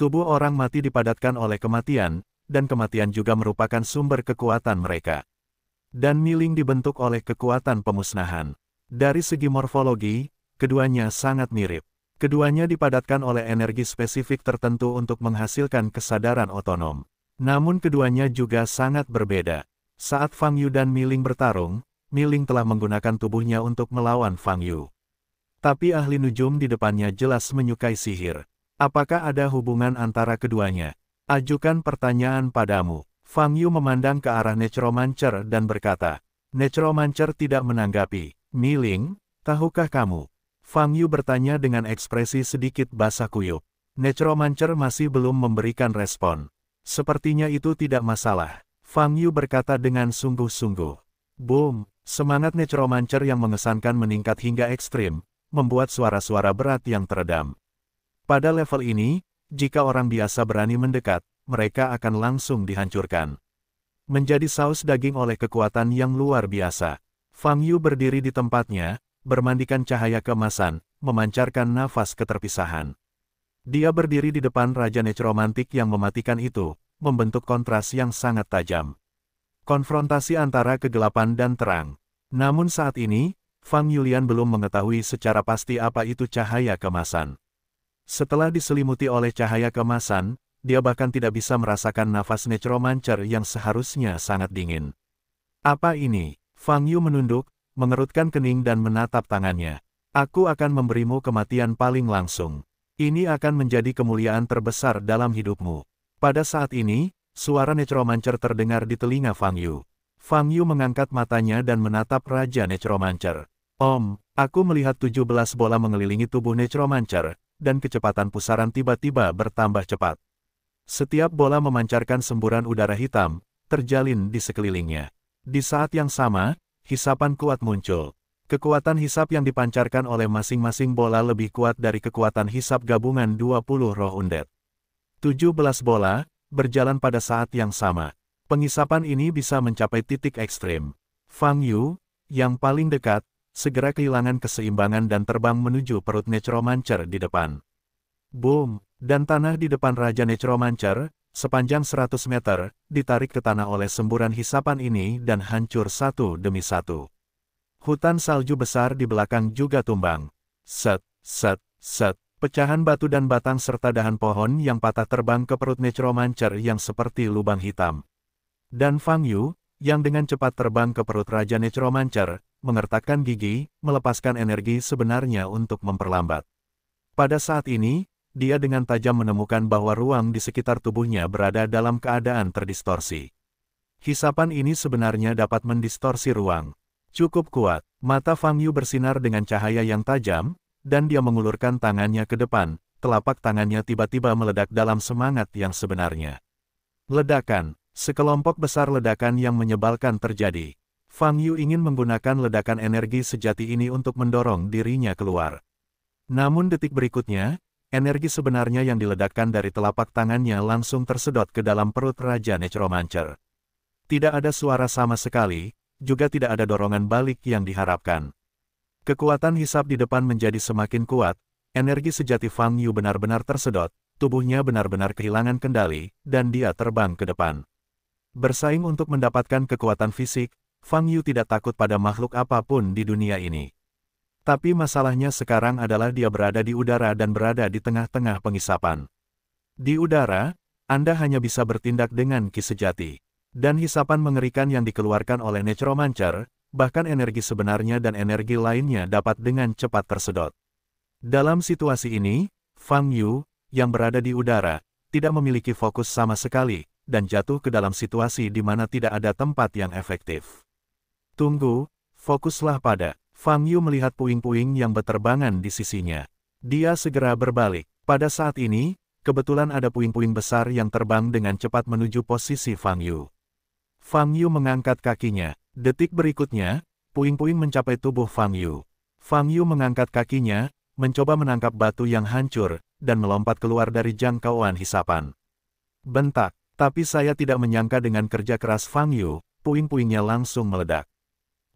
Tubuh orang mati dipadatkan oleh kematian, dan kematian juga merupakan sumber kekuatan mereka. Dan miling dibentuk oleh kekuatan pemusnahan. Dari segi morfologi, keduanya sangat mirip. Keduanya dipadatkan oleh energi spesifik tertentu untuk menghasilkan kesadaran otonom. Namun keduanya juga sangat berbeda. Saat Fang Yu dan Miling bertarung, Miling telah menggunakan tubuhnya untuk melawan Fang Yu. Tapi ahli nujum di depannya jelas menyukai sihir. Apakah ada hubungan antara keduanya? Ajukan pertanyaan padamu. Fang Yu memandang ke arah Necromancer dan berkata, Necromancer tidak menanggapi. Miling, tahukah kamu? Fang Yu bertanya dengan ekspresi sedikit basah kuyup. Necromancer masih belum memberikan respon. Sepertinya itu tidak masalah. Fang Yu berkata dengan sungguh-sungguh. Boom, semangat Necromancer yang mengesankan meningkat hingga ekstrim, membuat suara-suara berat yang teredam. Pada level ini, jika orang biasa berani mendekat, mereka akan langsung dihancurkan. Menjadi saus daging oleh kekuatan yang luar biasa. Fang Yu berdiri di tempatnya, bermandikan cahaya kemasan, memancarkan nafas keterpisahan. Dia berdiri di depan Raja Necromantik yang mematikan itu, membentuk kontras yang sangat tajam. Konfrontasi antara kegelapan dan terang. Namun saat ini, Fang Yulian belum mengetahui secara pasti apa itu cahaya kemasan. Setelah diselimuti oleh cahaya kemasan, dia bahkan tidak bisa merasakan nafas necromancer yang seharusnya sangat dingin. Apa ini? Fang Yu menunduk, mengerutkan kening dan menatap tangannya. Aku akan memberimu kematian paling langsung. Ini akan menjadi kemuliaan terbesar dalam hidupmu. Pada saat ini, suara Necromancer terdengar di telinga Fang Yu. Fang Yu mengangkat matanya dan menatap Raja Necromancer. Om, aku melihat 17 bola mengelilingi tubuh Necromancer, dan kecepatan pusaran tiba-tiba bertambah cepat. Setiap bola memancarkan semburan udara hitam, terjalin di sekelilingnya. Di saat yang sama, hisapan kuat muncul. Kekuatan hisap yang dipancarkan oleh masing-masing bola lebih kuat dari kekuatan hisap gabungan 20 roh undet. 17 bola, berjalan pada saat yang sama. Pengisapan ini bisa mencapai titik ekstrim. Fang Yu, yang paling dekat, segera kehilangan keseimbangan dan terbang menuju perut Necromancer di depan. Boom! Dan tanah di depan Raja Necromancer, sepanjang 100 meter, ditarik ke tanah oleh semburan hisapan ini dan hancur satu demi satu. Hutan salju besar di belakang juga tumbang. Set, set, set, pecahan batu dan batang serta dahan pohon yang patah terbang ke perut Necromancer yang seperti lubang hitam. Dan Fang Yu, yang dengan cepat terbang ke perut Raja Necromancer, mengertakkan gigi, melepaskan energi sebenarnya untuk memperlambat. Pada saat ini, dia dengan tajam menemukan bahwa ruang di sekitar tubuhnya berada dalam keadaan terdistorsi. Hisapan ini sebenarnya dapat mendistorsi ruang. Cukup kuat, mata Fang Yu bersinar dengan cahaya yang tajam, dan dia mengulurkan tangannya ke depan, telapak tangannya tiba-tiba meledak dalam semangat yang sebenarnya. Ledakan, sekelompok besar ledakan yang menyebalkan terjadi. Fang Yu ingin menggunakan ledakan energi sejati ini untuk mendorong dirinya keluar. Namun detik berikutnya, energi sebenarnya yang diledakkan dari telapak tangannya langsung tersedot ke dalam perut Raja Necromancer. Tidak ada suara sama sekali, juga tidak ada dorongan balik yang diharapkan. Kekuatan hisap di depan menjadi semakin kuat, energi sejati Fang Yu benar-benar tersedot, tubuhnya benar-benar kehilangan kendali, dan dia terbang ke depan. Bersaing untuk mendapatkan kekuatan fisik, Fang Yu tidak takut pada makhluk apapun di dunia ini. Tapi masalahnya sekarang adalah dia berada di udara dan berada di tengah-tengah pengisapan. Di udara, Anda hanya bisa bertindak dengan ki sejati. Dan hisapan mengerikan yang dikeluarkan oleh Necromancer, bahkan energi sebenarnya dan energi lainnya dapat dengan cepat tersedot. Dalam situasi ini, Fang Yu, yang berada di udara, tidak memiliki fokus sama sekali, dan jatuh ke dalam situasi di mana tidak ada tempat yang efektif. Tunggu, fokuslah pada Fang Yu melihat puing-puing yang berterbangan di sisinya. Dia segera berbalik. Pada saat ini, kebetulan ada puing-puing besar yang terbang dengan cepat menuju posisi Fang Yu. Fang Yu mengangkat kakinya. Detik berikutnya, puing-puing mencapai tubuh Fang Yu. Fang Yu mengangkat kakinya, mencoba menangkap batu yang hancur, dan melompat keluar dari jangkauan hisapan. Bentak, tapi saya tidak menyangka dengan kerja keras Fang Yu, puing-puingnya langsung meledak.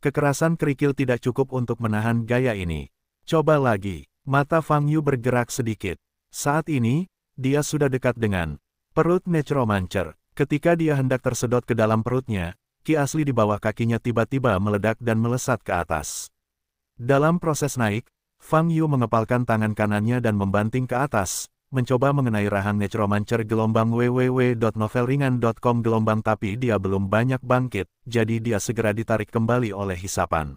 Kekerasan kerikil tidak cukup untuk menahan gaya ini. Coba lagi. Mata Fang Yu bergerak sedikit. Saat ini, dia sudah dekat dengan perut Necromancer. Ketika dia hendak tersedot ke dalam perutnya, ki asli di bawah kakinya tiba-tiba meledak dan melesat ke atas. Dalam proses naik, Fang Yu mengepalkan tangan kanannya dan membanting ke atas, mencoba mengenai rahang necromancer gelombang www.novelringan.com gelombang tapi dia belum banyak bangkit, jadi dia segera ditarik kembali oleh hisapan.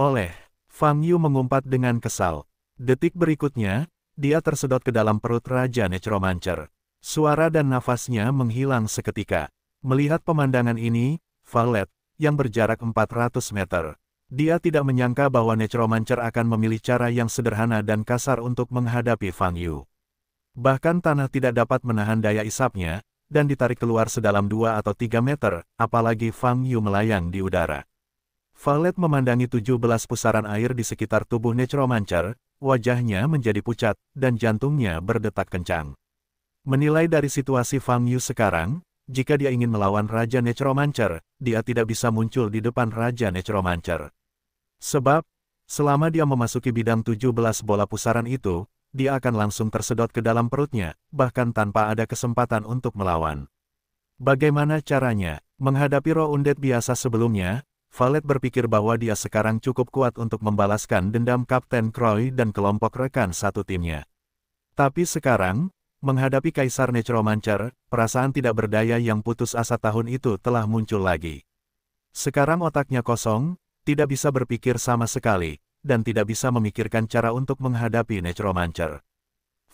Oleh, Fang Yu mengumpat dengan kesal. Detik berikutnya, dia tersedot ke dalam perut Raja Necromancer. Suara dan nafasnya menghilang seketika. Melihat pemandangan ini, Valet, yang berjarak 400 meter, dia tidak menyangka bahwa Necromancer akan memilih cara yang sederhana dan kasar untuk menghadapi Fang Yu. Bahkan tanah tidak dapat menahan daya isapnya, dan ditarik keluar sedalam dua atau tiga meter, apalagi Fang Yu melayang di udara. Valet memandangi tujuh belas pusaran air di sekitar tubuh Necromancer, wajahnya menjadi pucat, dan jantungnya berdetak kencang. Menilai dari situasi Fang Yu sekarang, jika dia ingin melawan Raja Necromancer, dia tidak bisa muncul di depan Raja Necromancer. Sebab, selama dia memasuki bidang tujuh belas bola pusaran itu, dia akan langsung tersedot ke dalam perutnya, bahkan tanpa ada kesempatan untuk melawan. Bagaimana caranya? Menghadapi roh undet biasa sebelumnya, Valet berpikir bahwa dia sekarang cukup kuat untuk membalaskan dendam Kapten Croy dan kelompok rekan satu timnya. Tapi sekarang, menghadapi Kaisar Necromancer, perasaan tidak berdaya yang putus asa tahun itu telah muncul lagi. Sekarang otaknya kosong, tidak bisa berpikir sama sekali, dan tidak bisa memikirkan cara untuk menghadapi Necromancer.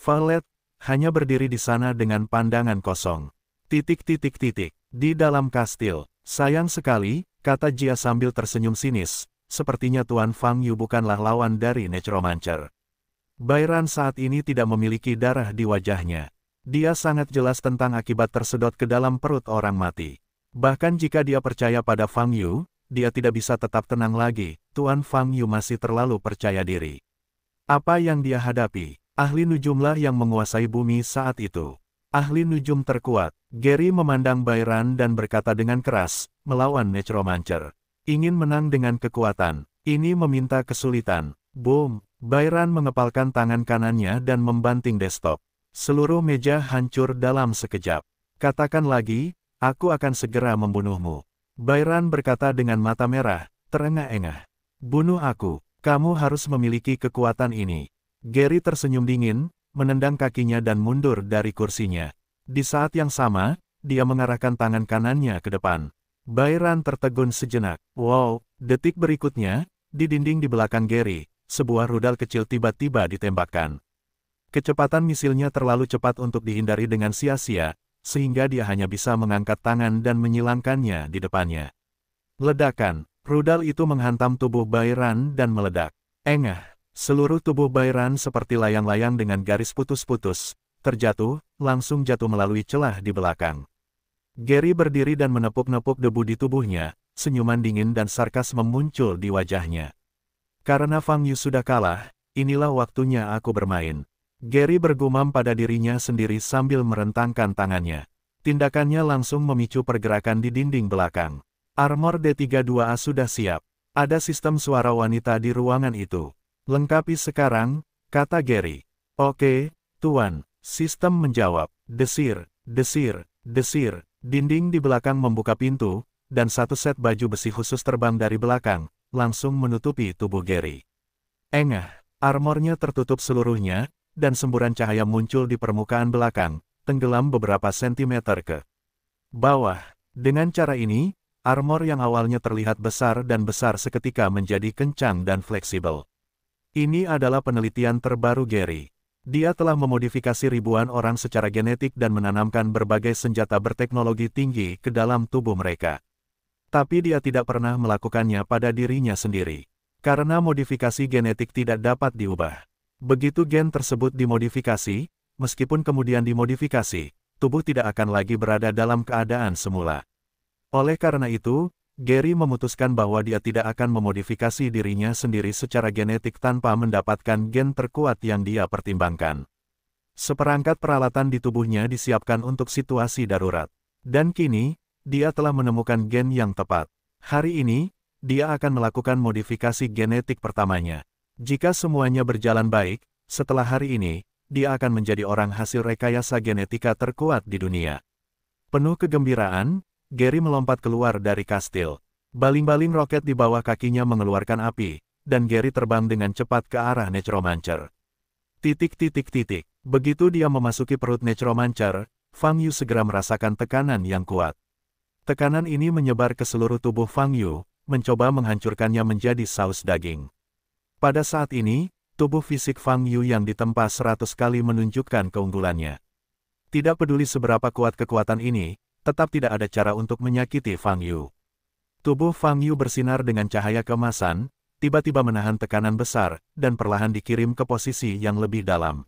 Valet hanya berdiri di sana dengan pandangan kosong. Titik-titik-titik, di dalam kastil. Sayang sekali, kata Jia sambil tersenyum sinis, sepertinya Tuan Fang Yu bukanlah lawan dari Necromancer. Bairan saat ini tidak memiliki darah di wajahnya. Dia sangat jelas tentang akibat tersedot ke dalam perut orang mati. Bahkan jika dia percaya pada Fang Yu, dia tidak bisa tetap tenang lagi, Tuan Fang Yu masih terlalu percaya diri. Apa yang dia hadapi, ahli nujumlah yang menguasai bumi saat itu. Ahli nujum terkuat, Gary memandang Byron dan berkata dengan keras, melawan Necromancer. Ingin menang dengan kekuatan, ini meminta kesulitan. Boom, Byron mengepalkan tangan kanannya dan membanting desktop. Seluruh meja hancur dalam sekejap. Katakan lagi, aku akan segera membunuhmu. Bairan berkata dengan mata merah, terengah-engah. Bunuh aku, kamu harus memiliki kekuatan ini. Gary tersenyum dingin, menendang kakinya dan mundur dari kursinya. Di saat yang sama, dia mengarahkan tangan kanannya ke depan. Bairan tertegun sejenak. Wow, detik berikutnya, di dinding di belakang Gary, sebuah rudal kecil tiba-tiba ditembakkan. Kecepatan misilnya terlalu cepat untuk dihindari dengan sia-sia, sehingga dia hanya bisa mengangkat tangan dan menyilangkannya di depannya. Ledakan, rudal itu menghantam tubuh Bairan dan meledak. Engah, seluruh tubuh Bairan seperti layang-layang dengan garis putus-putus, terjatuh, langsung jatuh melalui celah di belakang. Gary berdiri dan menepuk-nepuk debu di tubuhnya, senyuman dingin dan sarkas memuncul di wajahnya. Karena Fang Yu sudah kalah, inilah waktunya aku bermain. Gary bergumam pada dirinya sendiri sambil merentangkan tangannya. Tindakannya langsung memicu pergerakan di dinding belakang. Armor D32A sudah siap. Ada sistem suara wanita di ruangan itu. Lengkapi sekarang, kata Gary. Oke, Tuan. Sistem menjawab. Desir, desir, desir. Dinding di belakang membuka pintu, dan satu set baju besi khusus terbang dari belakang, langsung menutupi tubuh Gary. Engah, armornya tertutup seluruhnya, dan semburan cahaya muncul di permukaan belakang, tenggelam beberapa sentimeter ke bawah. Dengan cara ini, armor yang awalnya terlihat besar dan besar seketika menjadi kencang dan fleksibel. Ini adalah penelitian terbaru Gary. Dia telah memodifikasi ribuan orang secara genetik dan menanamkan berbagai senjata berteknologi tinggi ke dalam tubuh mereka. Tapi dia tidak pernah melakukannya pada dirinya sendiri. Karena modifikasi genetik tidak dapat diubah. Begitu gen tersebut dimodifikasi, meskipun kemudian dimodifikasi, tubuh tidak akan lagi berada dalam keadaan semula. Oleh karena itu, Gary memutuskan bahwa dia tidak akan memodifikasi dirinya sendiri secara genetik tanpa mendapatkan gen terkuat yang dia pertimbangkan. Seperangkat peralatan di tubuhnya disiapkan untuk situasi darurat. Dan kini, dia telah menemukan gen yang tepat. Hari ini, dia akan melakukan modifikasi genetik pertamanya. Jika semuanya berjalan baik, setelah hari ini, dia akan menjadi orang hasil rekayasa genetika terkuat di dunia. Penuh kegembiraan, Gary melompat keluar dari kastil. Baling-baling roket di bawah kakinya mengeluarkan api, dan Gary terbang dengan cepat ke arah Necromancer. Titik-titik-titik. Begitu dia memasuki perut Necromancer, Fang Yu segera merasakan tekanan yang kuat. Tekanan ini menyebar ke seluruh tubuh Fang Yu, mencoba menghancurkannya menjadi saus daging. Pada saat ini, tubuh fisik Fang Yu yang ditempa seratus kali menunjukkan keunggulannya. Tidak peduli seberapa kuat kekuatan ini, tetap tidak ada cara untuk menyakiti Fang Yu. Tubuh Fang Yu bersinar dengan cahaya kemasan, tiba-tiba menahan tekanan besar, dan perlahan dikirim ke posisi yang lebih dalam.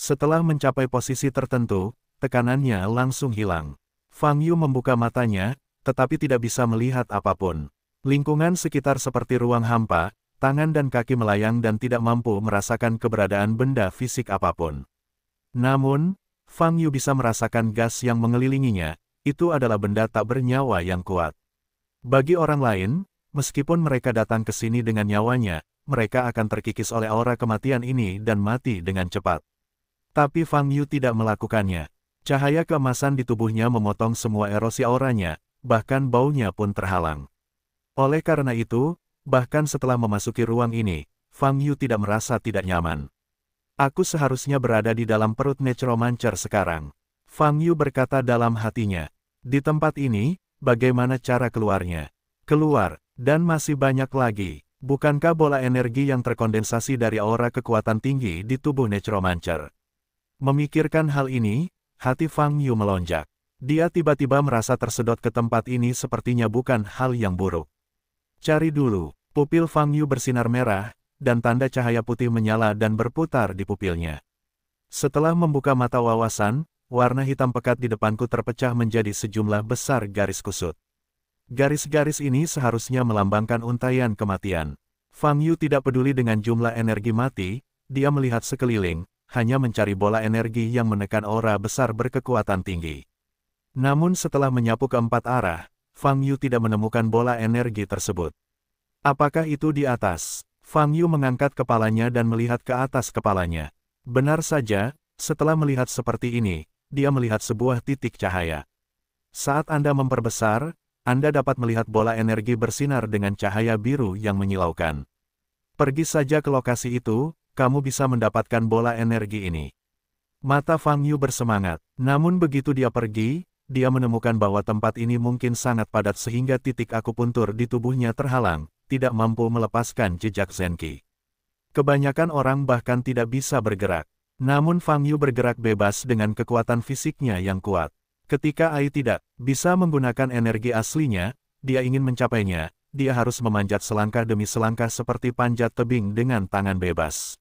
Setelah mencapai posisi tertentu, tekanannya langsung hilang. Fang Yu membuka matanya, tetapi tidak bisa melihat apapun. Lingkungan sekitar seperti ruang hampa, tangan dan kaki melayang dan tidak mampu merasakan keberadaan benda fisik apapun. Namun, Fang Yu bisa merasakan gas yang mengelilinginya, itu adalah benda tak bernyawa yang kuat. Bagi orang lain, meskipun mereka datang ke sini dengan nyawanya, mereka akan terkikis oleh aura kematian ini dan mati dengan cepat. Tapi Fang Yu tidak melakukannya. Cahaya keemasan di tubuhnya memotong semua erosi auranya, bahkan baunya pun terhalang. Oleh karena itu, Bahkan setelah memasuki ruang ini, Fang Yu tidak merasa tidak nyaman. Aku seharusnya berada di dalam perut Necromancer sekarang. Fang Yu berkata dalam hatinya. Di tempat ini, bagaimana cara keluarnya? Keluar, dan masih banyak lagi. Bukankah bola energi yang terkondensasi dari aura kekuatan tinggi di tubuh Necromancer? Memikirkan hal ini, hati Fang Yu melonjak. Dia tiba-tiba merasa tersedot ke tempat ini sepertinya bukan hal yang buruk. Cari dulu, Pupil Fang Yu bersinar merah, dan tanda cahaya putih menyala dan berputar di pupilnya. Setelah membuka mata wawasan, warna hitam pekat di depanku terpecah menjadi sejumlah besar garis kusut. Garis-garis ini seharusnya melambangkan untaian kematian. Fang Yu tidak peduli dengan jumlah energi mati, dia melihat sekeliling, hanya mencari bola energi yang menekan aura besar berkekuatan tinggi. Namun setelah menyapu keempat arah, Fang Yu tidak menemukan bola energi tersebut. Apakah itu di atas? Fang Yu mengangkat kepalanya dan melihat ke atas kepalanya. Benar saja, setelah melihat seperti ini, dia melihat sebuah titik cahaya. Saat Anda memperbesar, Anda dapat melihat bola energi bersinar dengan cahaya biru yang menyilaukan. Pergi saja ke lokasi itu, kamu bisa mendapatkan bola energi ini. Mata Fang Yu bersemangat, namun begitu dia pergi, dia menemukan bahwa tempat ini mungkin sangat padat sehingga titik akupuntur di tubuhnya terhalang, tidak mampu melepaskan jejak Zenki. Kebanyakan orang bahkan tidak bisa bergerak. Namun Fang Yu bergerak bebas dengan kekuatan fisiknya yang kuat. Ketika Ai tidak bisa menggunakan energi aslinya, dia ingin mencapainya, dia harus memanjat selangkah demi selangkah seperti panjat tebing dengan tangan bebas.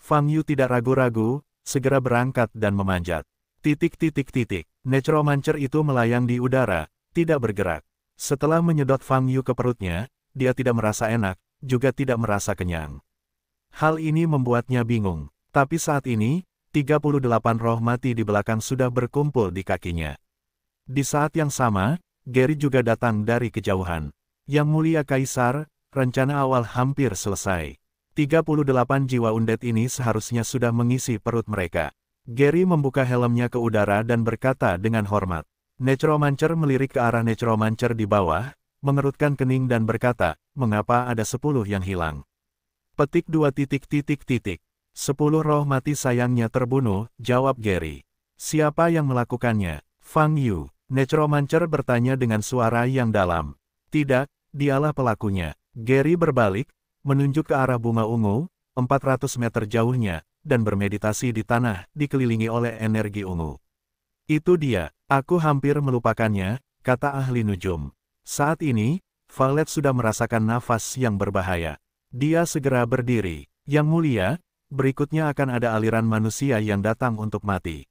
Fang Yu tidak ragu-ragu, segera berangkat dan memanjat. Titik-titik-titik, Necromancer itu melayang di udara, tidak bergerak. Setelah menyedot Fang Yu ke perutnya, dia tidak merasa enak, juga tidak merasa kenyang. Hal ini membuatnya bingung, tapi saat ini, 38 roh mati di belakang sudah berkumpul di kakinya. Di saat yang sama, Gary juga datang dari kejauhan. Yang mulia Kaisar, rencana awal hampir selesai. 38 jiwa undet ini seharusnya sudah mengisi perut mereka. Gary membuka helmnya ke udara dan berkata dengan hormat. Necromancer melirik ke arah Necromancer di bawah, mengerutkan kening dan berkata, mengapa ada sepuluh yang hilang? Petik dua titik titik titik. Sepuluh roh mati sayangnya terbunuh, jawab Gary. Siapa yang melakukannya? Fang Yu. Necromancer bertanya dengan suara yang dalam. Tidak, dialah pelakunya. Gary berbalik, menunjuk ke arah bunga ungu, 400 meter jauhnya, dan bermeditasi di tanah, dikelilingi oleh energi ungu. Itu dia, aku hampir melupakannya, kata ahli nujum. Saat ini, Valet sudah merasakan nafas yang berbahaya. Dia segera berdiri. Yang mulia, berikutnya akan ada aliran manusia yang datang untuk mati.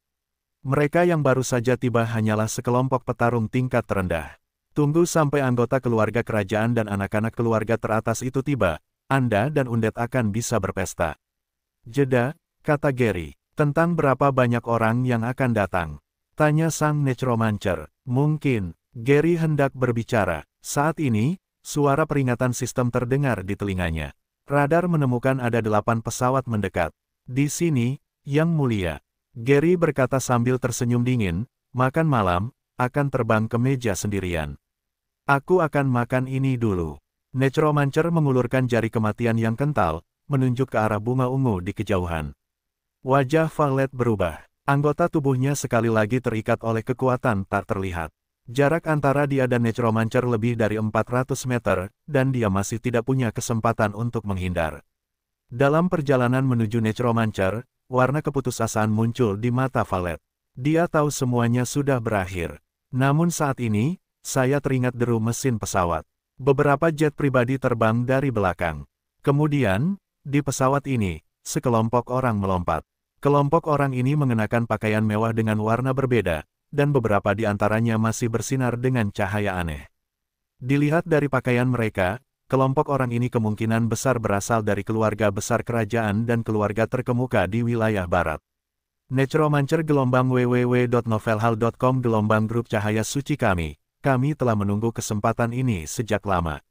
Mereka yang baru saja tiba hanyalah sekelompok petarung tingkat rendah. Tunggu sampai anggota keluarga kerajaan dan anak-anak keluarga teratas itu tiba, Anda dan Undet akan bisa berpesta. Jeda, kata Gary, tentang berapa banyak orang yang akan datang. Tanya sang necromancer, mungkin Gary hendak berbicara. Saat ini, suara peringatan sistem terdengar di telinganya. Radar menemukan ada delapan pesawat mendekat. Di sini, Yang Mulia. Gary berkata sambil tersenyum dingin, makan malam, akan terbang ke meja sendirian. Aku akan makan ini dulu. Necromancer mengulurkan jari kematian yang kental, menunjuk ke arah bunga ungu di kejauhan. Wajah Valet berubah. Anggota tubuhnya sekali lagi terikat oleh kekuatan tak terlihat. Jarak antara dia dan Necromancer lebih dari 400 meter, dan dia masih tidak punya kesempatan untuk menghindar. Dalam perjalanan menuju Necromancer, warna keputusasaan muncul di mata Valet. Dia tahu semuanya sudah berakhir. Namun saat ini, saya teringat deru mesin pesawat. Beberapa jet pribadi terbang dari belakang. Kemudian, di pesawat ini, sekelompok orang melompat. Kelompok orang ini mengenakan pakaian mewah dengan warna berbeda, dan beberapa di antaranya masih bersinar dengan cahaya aneh. Dilihat dari pakaian mereka, kelompok orang ini kemungkinan besar berasal dari keluarga besar kerajaan dan keluarga terkemuka di wilayah barat. Necromancer gelombang www.novelhal.com gelombang grup cahaya suci kami, kami telah menunggu kesempatan ini sejak lama.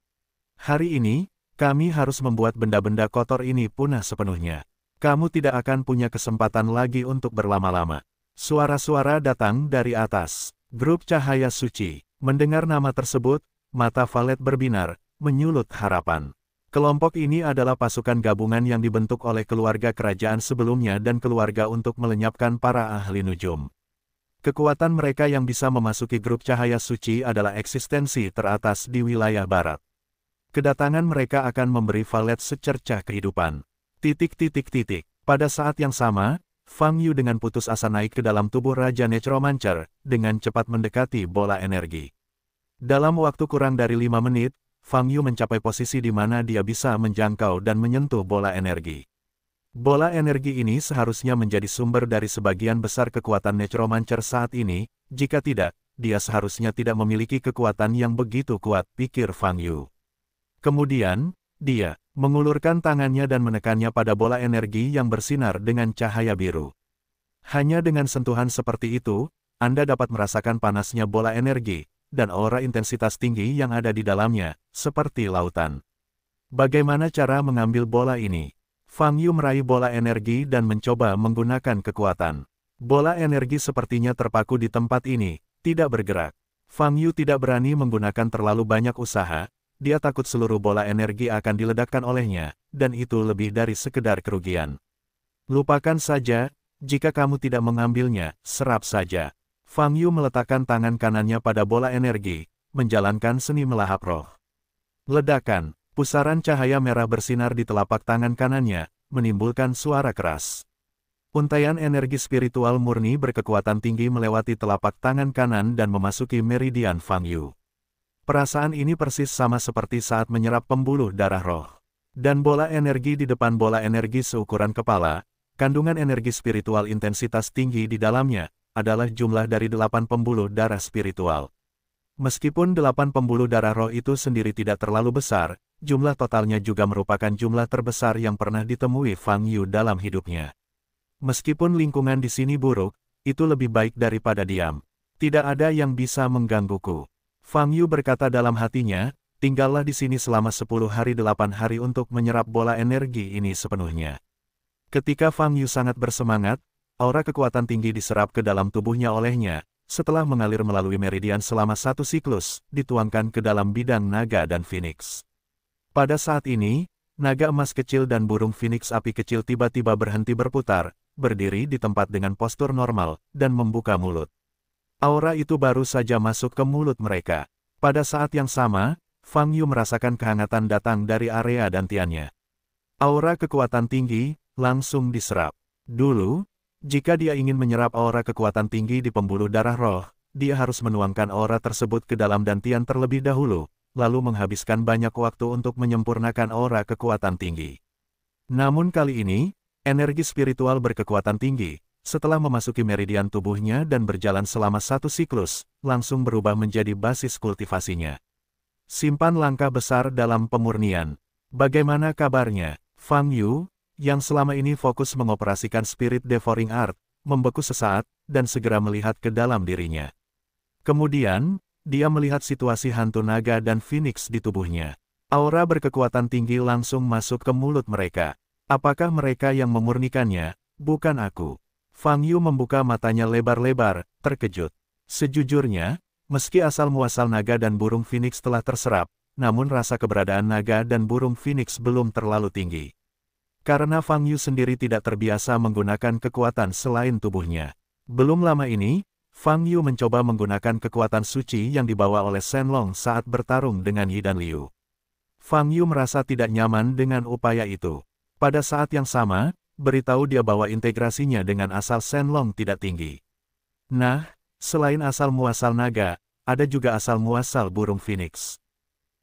Hari ini, kami harus membuat benda-benda kotor ini punah sepenuhnya. Kamu tidak akan punya kesempatan lagi untuk berlama-lama. Suara-suara datang dari atas. Grup cahaya suci. Mendengar nama tersebut, mata Valet berbinar, menyulut harapan. Kelompok ini adalah pasukan gabungan yang dibentuk oleh keluarga kerajaan sebelumnya dan keluarga untuk melenyapkan para ahli nujum. Kekuatan mereka yang bisa memasuki grup cahaya suci adalah eksistensi teratas di wilayah barat. Kedatangan mereka akan memberi Valet secercah kehidupan. Titik titik titik. Pada saat yang sama, Fang Yu dengan putus asa naik ke dalam tubuh Raja Necromancer, dengan cepat mendekati bola energi. Dalam waktu kurang dari lima menit, Fang Yu mencapai posisi di mana dia bisa menjangkau dan menyentuh bola energi. Bola energi ini seharusnya menjadi sumber dari sebagian besar kekuatan Necromancer saat ini, jika tidak, dia seharusnya tidak memiliki kekuatan yang begitu kuat, pikir Fang Yu. Kemudian, dia mengulurkan tangannya dan menekannya pada bola energi yang bersinar dengan cahaya biru. Hanya dengan sentuhan seperti itu, Anda dapat merasakan panasnya bola energi, dan aura intensitas tinggi yang ada di dalamnya, seperti lautan. Bagaimana cara mengambil bola ini? Fang Yu meraih bola energi dan mencoba menggunakan kekuatan. Bola energi sepertinya terpaku di tempat ini, tidak bergerak. Fang Yu tidak berani menggunakan terlalu banyak usaha, dia takut seluruh bola energi akan diledakkan olehnya, dan itu lebih dari sekedar kerugian. Lupakan saja, jika kamu tidak mengambilnya, serap saja. Fang Yu meletakkan tangan kanannya pada bola energi, menjalankan seni melahap roh. Ledakan, pusaran cahaya merah bersinar di telapak tangan kanannya, menimbulkan suara keras. Untaian energi spiritual murni berkekuatan tinggi melewati telapak tangan kanan dan memasuki meridian Fang Yu. Perasaan ini persis sama seperti saat menyerap pembuluh darah roh. Dan bola energi di depan bola energi seukuran kepala, kandungan energi spiritual intensitas tinggi di dalamnya, adalah jumlah dari delapan pembuluh darah spiritual. Meskipun delapan pembuluh darah roh itu sendiri tidak terlalu besar, jumlah totalnya juga merupakan jumlah terbesar yang pernah ditemui Fang Yu dalam hidupnya. Meskipun lingkungan di sini buruk, itu lebih baik daripada diam. Tidak ada yang bisa menggangguku. Fang Yu berkata dalam hatinya, tinggallah di sini selama 10 hari 8 hari untuk menyerap bola energi ini sepenuhnya. Ketika Fang Yu sangat bersemangat, aura kekuatan tinggi diserap ke dalam tubuhnya olehnya, setelah mengalir melalui meridian selama satu siklus, dituangkan ke dalam bidang naga dan phoenix. Pada saat ini, naga emas kecil dan burung phoenix api kecil tiba-tiba berhenti berputar, berdiri di tempat dengan postur normal, dan membuka mulut. Aura itu baru saja masuk ke mulut mereka. Pada saat yang sama, Fang Yu merasakan kehangatan datang dari area dantiannya. Aura kekuatan tinggi, langsung diserap. Dulu, jika dia ingin menyerap aura kekuatan tinggi di pembuluh darah roh, dia harus menuangkan aura tersebut ke dalam dantian terlebih dahulu, lalu menghabiskan banyak waktu untuk menyempurnakan aura kekuatan tinggi. Namun kali ini, energi spiritual berkekuatan tinggi, setelah memasuki meridian tubuhnya dan berjalan selama satu siklus, langsung berubah menjadi basis kultivasinya. Simpan langkah besar dalam pemurnian. Bagaimana kabarnya, Fang Yu, yang selama ini fokus mengoperasikan spirit devouring art, membeku sesaat, dan segera melihat ke dalam dirinya. Kemudian, dia melihat situasi hantu naga dan phoenix di tubuhnya. Aura berkekuatan tinggi langsung masuk ke mulut mereka. Apakah mereka yang memurnikannya? Bukan aku. Fang Yu membuka matanya lebar-lebar, terkejut. Sejujurnya, meski asal-muasal naga dan burung phoenix telah terserap, namun rasa keberadaan naga dan burung phoenix belum terlalu tinggi. Karena Fang Yu sendiri tidak terbiasa menggunakan kekuatan selain tubuhnya. Belum lama ini, Fang Yu mencoba menggunakan kekuatan suci yang dibawa oleh Shen Long saat bertarung dengan Yi dan Liu. Fang Yu merasa tidak nyaman dengan upaya itu. Pada saat yang sama, beritahu dia bahwa integrasinya dengan asal Senlong tidak tinggi. Nah, selain asal muasal naga, ada juga asal muasal burung phoenix.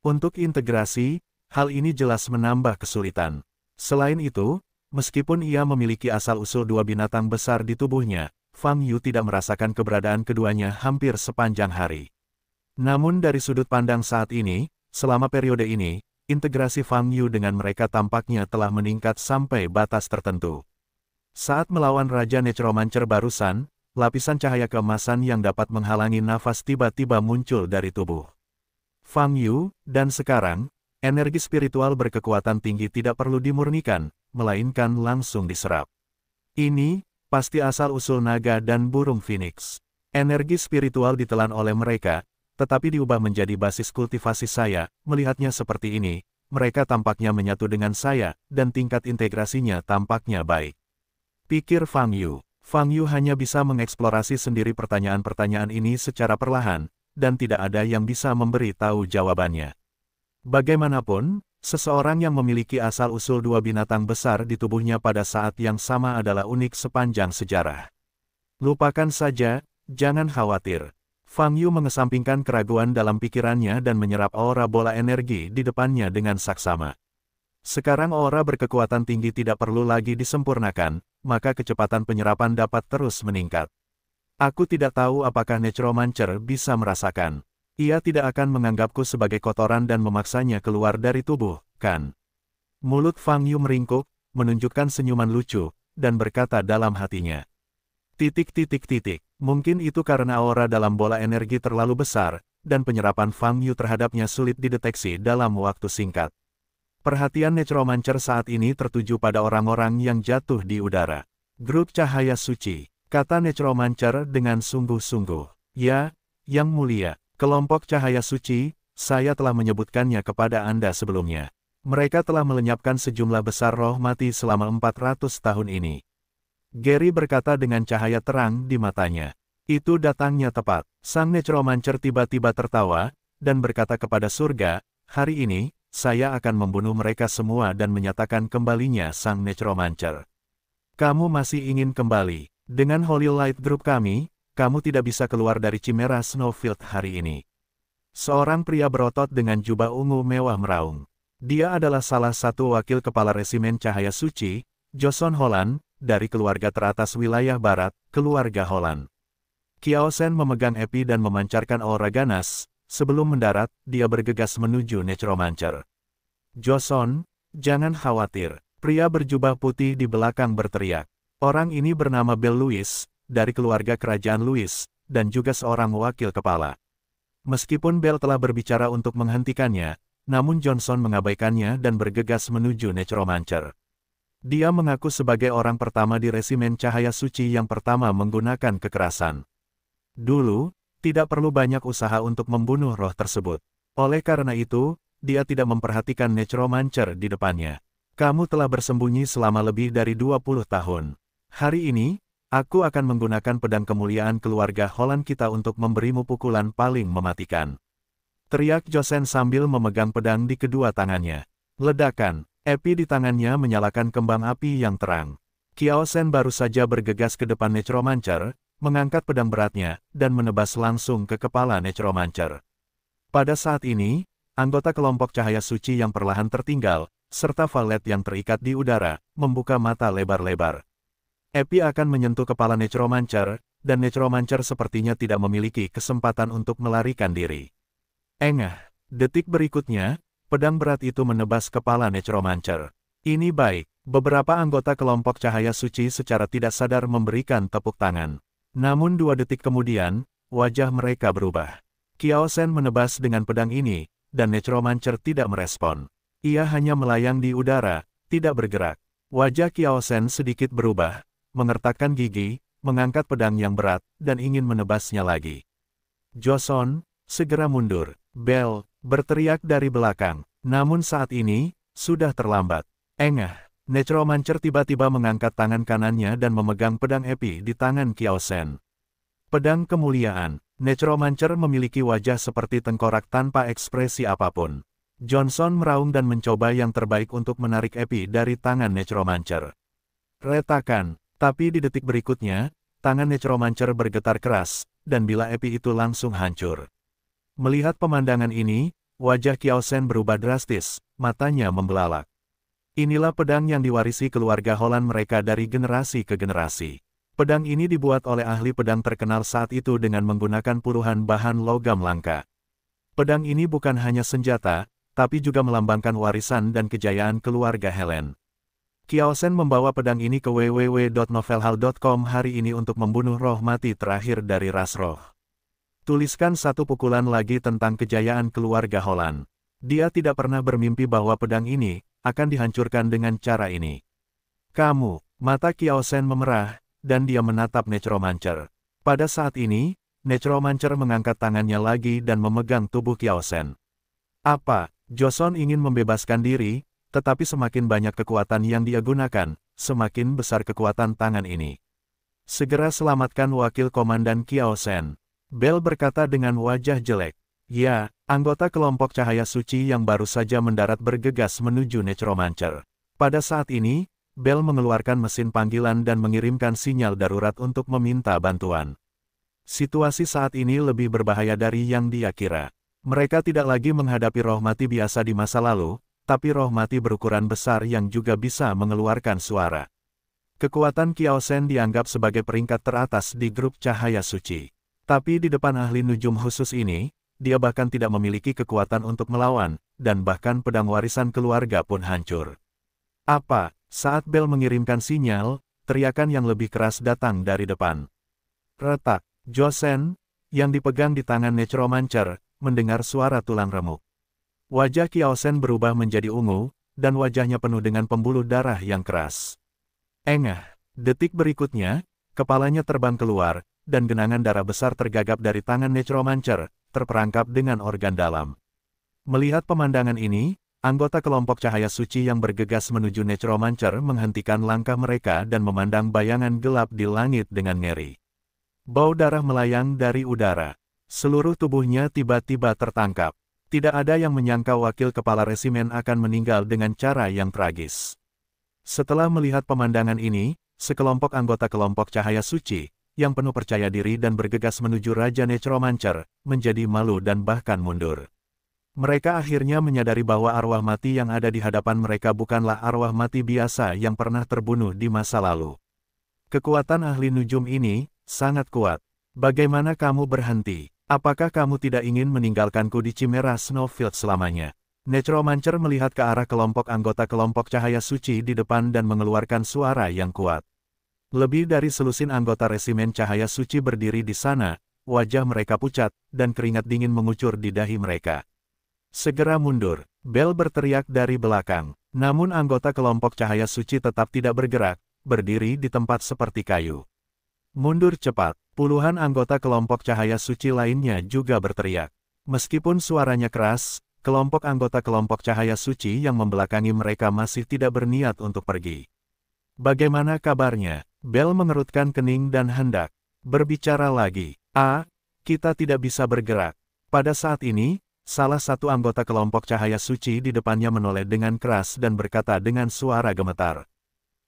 Untuk integrasi, hal ini jelas menambah kesulitan. Selain itu, meskipun ia memiliki asal-usul dua binatang besar di tubuhnya, Fang Yu tidak merasakan keberadaan keduanya hampir sepanjang hari. Namun dari sudut pandang saat ini, selama periode ini, integrasi Fang Yu dengan mereka tampaknya telah meningkat sampai batas tertentu. Saat melawan Raja Necromancer barusan, lapisan cahaya kemasan yang dapat menghalangi nafas tiba-tiba muncul dari tubuh. Fang Yu, dan sekarang, energi spiritual berkekuatan tinggi tidak perlu dimurnikan, melainkan langsung diserap. Ini, pasti asal-usul naga dan burung phoenix. Energi spiritual ditelan oleh mereka, tetapi diubah menjadi basis kultivasi saya, melihatnya seperti ini, mereka tampaknya menyatu dengan saya, dan tingkat integrasinya tampaknya baik. Pikir Fang Yu. Fang Yu hanya bisa mengeksplorasi sendiri pertanyaan-pertanyaan ini secara perlahan, dan tidak ada yang bisa memberi tahu jawabannya. Bagaimanapun, seseorang yang memiliki asal-usul dua binatang besar di tubuhnya pada saat yang sama adalah unik sepanjang sejarah. Lupakan saja, jangan khawatir, Fang Yu mengesampingkan keraguan dalam pikirannya dan menyerap aura bola energi di depannya dengan saksama. Sekarang aura berkekuatan tinggi tidak perlu lagi disempurnakan, maka kecepatan penyerapan dapat terus meningkat. Aku tidak tahu apakah Necromancer bisa merasakan. Ia tidak akan menganggapku sebagai kotoran dan memaksanya keluar dari tubuh, kan? Mulut Fang Yu meringkuk, menunjukkan senyuman lucu, dan berkata dalam hatinya. Titik titik titik. Mungkin itu karena aura dalam bola energi terlalu besar, dan penyerapan Fang Yu terhadapnya sulit dideteksi dalam waktu singkat. Perhatian Necromancer saat ini tertuju pada orang-orang yang jatuh di udara. Grup cahaya suci, kata Necromancer dengan sungguh-sungguh. Ya, Yang Mulia, kelompok cahaya suci, saya telah menyebutkannya kepada Anda sebelumnya. Mereka telah melenyapkan sejumlah besar roh mati selama 400 tahun ini. Gary berkata dengan cahaya terang di matanya. Itu datangnya tepat. Sang necromancer tiba-tiba tertawa, dan berkata kepada surga, hari ini, saya akan membunuh mereka semua dan menyatakan kembalinya sang necromancer. Kamu masih ingin kembali. Dengan Holy Light Group kami, kamu tidak bisa keluar dari Cimera Snowfield hari ini. Seorang pria berotot dengan jubah ungu mewah meraung. Dia adalah salah satu wakil kepala resimen cahaya suci, Joson Holland, dari keluarga teratas wilayah barat, keluarga Holland. Kiaosen memegang epi dan memancarkan aura ganas, sebelum mendarat, dia bergegas menuju Necromancer. Joson, jangan khawatir, pria berjubah putih di belakang berteriak. Orang ini bernama Bell Louis, dari keluarga kerajaan Louis, dan juga seorang wakil kepala. Meskipun Bell telah berbicara untuk menghentikannya, namun Johnson mengabaikannya dan bergegas menuju Necromancer. Dia mengaku sebagai orang pertama di resimen cahaya suci yang pertama menggunakan kekerasan. Dulu, tidak perlu banyak usaha untuk membunuh roh tersebut. Oleh karena itu, dia tidak memperhatikan necromancer di depannya. Kamu telah bersembunyi selama lebih dari 20 tahun. Hari ini, aku akan menggunakan pedang kemuliaan keluarga Holland kita untuk memberimu pukulan paling mematikan. Teriak Josen sambil memegang pedang di kedua tangannya. Ledakan, Epi di tangannya menyalakan kembang api yang terang. Kiao Sen baru saja bergegas ke depan Necromancer, mengangkat pedang beratnya, dan menebas langsung ke kepala Necromancer. Pada saat ini, anggota kelompok cahaya suci yang perlahan tertinggal, serta valet yang terikat di udara, membuka mata lebar-lebar. Epi akan menyentuh kepala Necromancer, dan Necromancer sepertinya tidak memiliki kesempatan untuk melarikan diri. Engah, detik berikutnya, Pedang berat itu menebas kepala Necromancer. Ini baik. Beberapa anggota kelompok cahaya suci secara tidak sadar memberikan tepuk tangan. Namun dua detik kemudian, wajah mereka berubah. Sen menebas dengan pedang ini, dan Necromancer tidak merespon. Ia hanya melayang di udara, tidak bergerak. Wajah Sen sedikit berubah, mengertakkan gigi, mengangkat pedang yang berat, dan ingin menebasnya lagi. Joson, segera mundur. Bell, berteriak dari belakang. Namun saat ini, sudah terlambat. Engah, Necromancer tiba-tiba mengangkat tangan kanannya dan memegang pedang epi di tangan Sen. Pedang kemuliaan, Necromancer memiliki wajah seperti tengkorak tanpa ekspresi apapun. Johnson meraung dan mencoba yang terbaik untuk menarik epi dari tangan Necromancer. Retakan, tapi di detik berikutnya, tangan Necromancer bergetar keras, dan bila epi itu langsung hancur. Melihat pemandangan ini, wajah Sen berubah drastis, matanya membelalak. Inilah pedang yang diwarisi keluarga Holland mereka dari generasi ke generasi. Pedang ini dibuat oleh ahli pedang terkenal saat itu dengan menggunakan puluhan bahan logam langka. Pedang ini bukan hanya senjata, tapi juga melambangkan warisan dan kejayaan keluarga Helen. Sen membawa pedang ini ke www.novelhal.com hari ini untuk membunuh roh mati terakhir dari ras roh. Tuliskan satu pukulan lagi tentang kejayaan keluarga Holland. Dia tidak pernah bermimpi bahwa pedang ini akan dihancurkan dengan cara ini. Kamu, mata Kiao Sen memerah, dan dia menatap Necromancer. Pada saat ini, Necromancer mengangkat tangannya lagi dan memegang tubuh Kiao Sen. Apa, Joson ingin membebaskan diri, tetapi semakin banyak kekuatan yang dia gunakan, semakin besar kekuatan tangan ini. Segera selamatkan wakil komandan Kiao Sen. Bel berkata dengan wajah jelek. Ya, anggota kelompok cahaya suci yang baru saja mendarat bergegas menuju Necromancer. Pada saat ini, Bel mengeluarkan mesin panggilan dan mengirimkan sinyal darurat untuk meminta bantuan. Situasi saat ini lebih berbahaya dari yang dia kira. Mereka tidak lagi menghadapi roh mati biasa di masa lalu, tapi roh mati berukuran besar yang juga bisa mengeluarkan suara. Kekuatan Kiaosen dianggap sebagai peringkat teratas di grup cahaya suci. Tapi di depan ahli nujum khusus ini, dia bahkan tidak memiliki kekuatan untuk melawan, dan bahkan pedang warisan keluarga pun hancur. Apa? Saat Bell mengirimkan sinyal, teriakan yang lebih keras datang dari depan. Retak, Josen, yang dipegang di tangan Necromancer, mendengar suara tulang remuk. Wajah Kiaosen berubah menjadi ungu, dan wajahnya penuh dengan pembuluh darah yang keras. Engah, detik berikutnya, kepalanya terbang keluar, dan genangan darah besar tergagap dari tangan necromancer, terperangkap dengan organ dalam. Melihat pemandangan ini, anggota kelompok cahaya suci yang bergegas menuju necromancer menghentikan langkah mereka dan memandang bayangan gelap di langit dengan ngeri. Bau darah melayang dari udara. Seluruh tubuhnya tiba-tiba tertangkap. Tidak ada yang menyangka wakil kepala resimen akan meninggal dengan cara yang tragis. Setelah melihat pemandangan ini, sekelompok anggota kelompok cahaya suci, yang penuh percaya diri dan bergegas menuju Raja Necromancer, menjadi malu dan bahkan mundur. Mereka akhirnya menyadari bahwa arwah mati yang ada di hadapan mereka bukanlah arwah mati biasa yang pernah terbunuh di masa lalu. Kekuatan ahli nujum ini sangat kuat. Bagaimana kamu berhenti? Apakah kamu tidak ingin meninggalkanku di Chimera Snowfield selamanya? Necromancer melihat ke arah kelompok anggota kelompok cahaya suci di depan dan mengeluarkan suara yang kuat. Lebih dari selusin anggota resimen cahaya suci berdiri di sana, wajah mereka pucat, dan keringat dingin mengucur di dahi mereka. Segera mundur, Bel berteriak dari belakang. Namun anggota kelompok cahaya suci tetap tidak bergerak, berdiri di tempat seperti kayu. Mundur cepat, puluhan anggota kelompok cahaya suci lainnya juga berteriak. Meskipun suaranya keras, kelompok anggota kelompok cahaya suci yang membelakangi mereka masih tidak berniat untuk pergi. Bagaimana kabarnya? Bel mengerutkan kening dan hendak berbicara lagi. A. Kita tidak bisa bergerak. Pada saat ini, salah satu anggota kelompok cahaya suci di depannya menoleh dengan keras dan berkata dengan suara gemetar.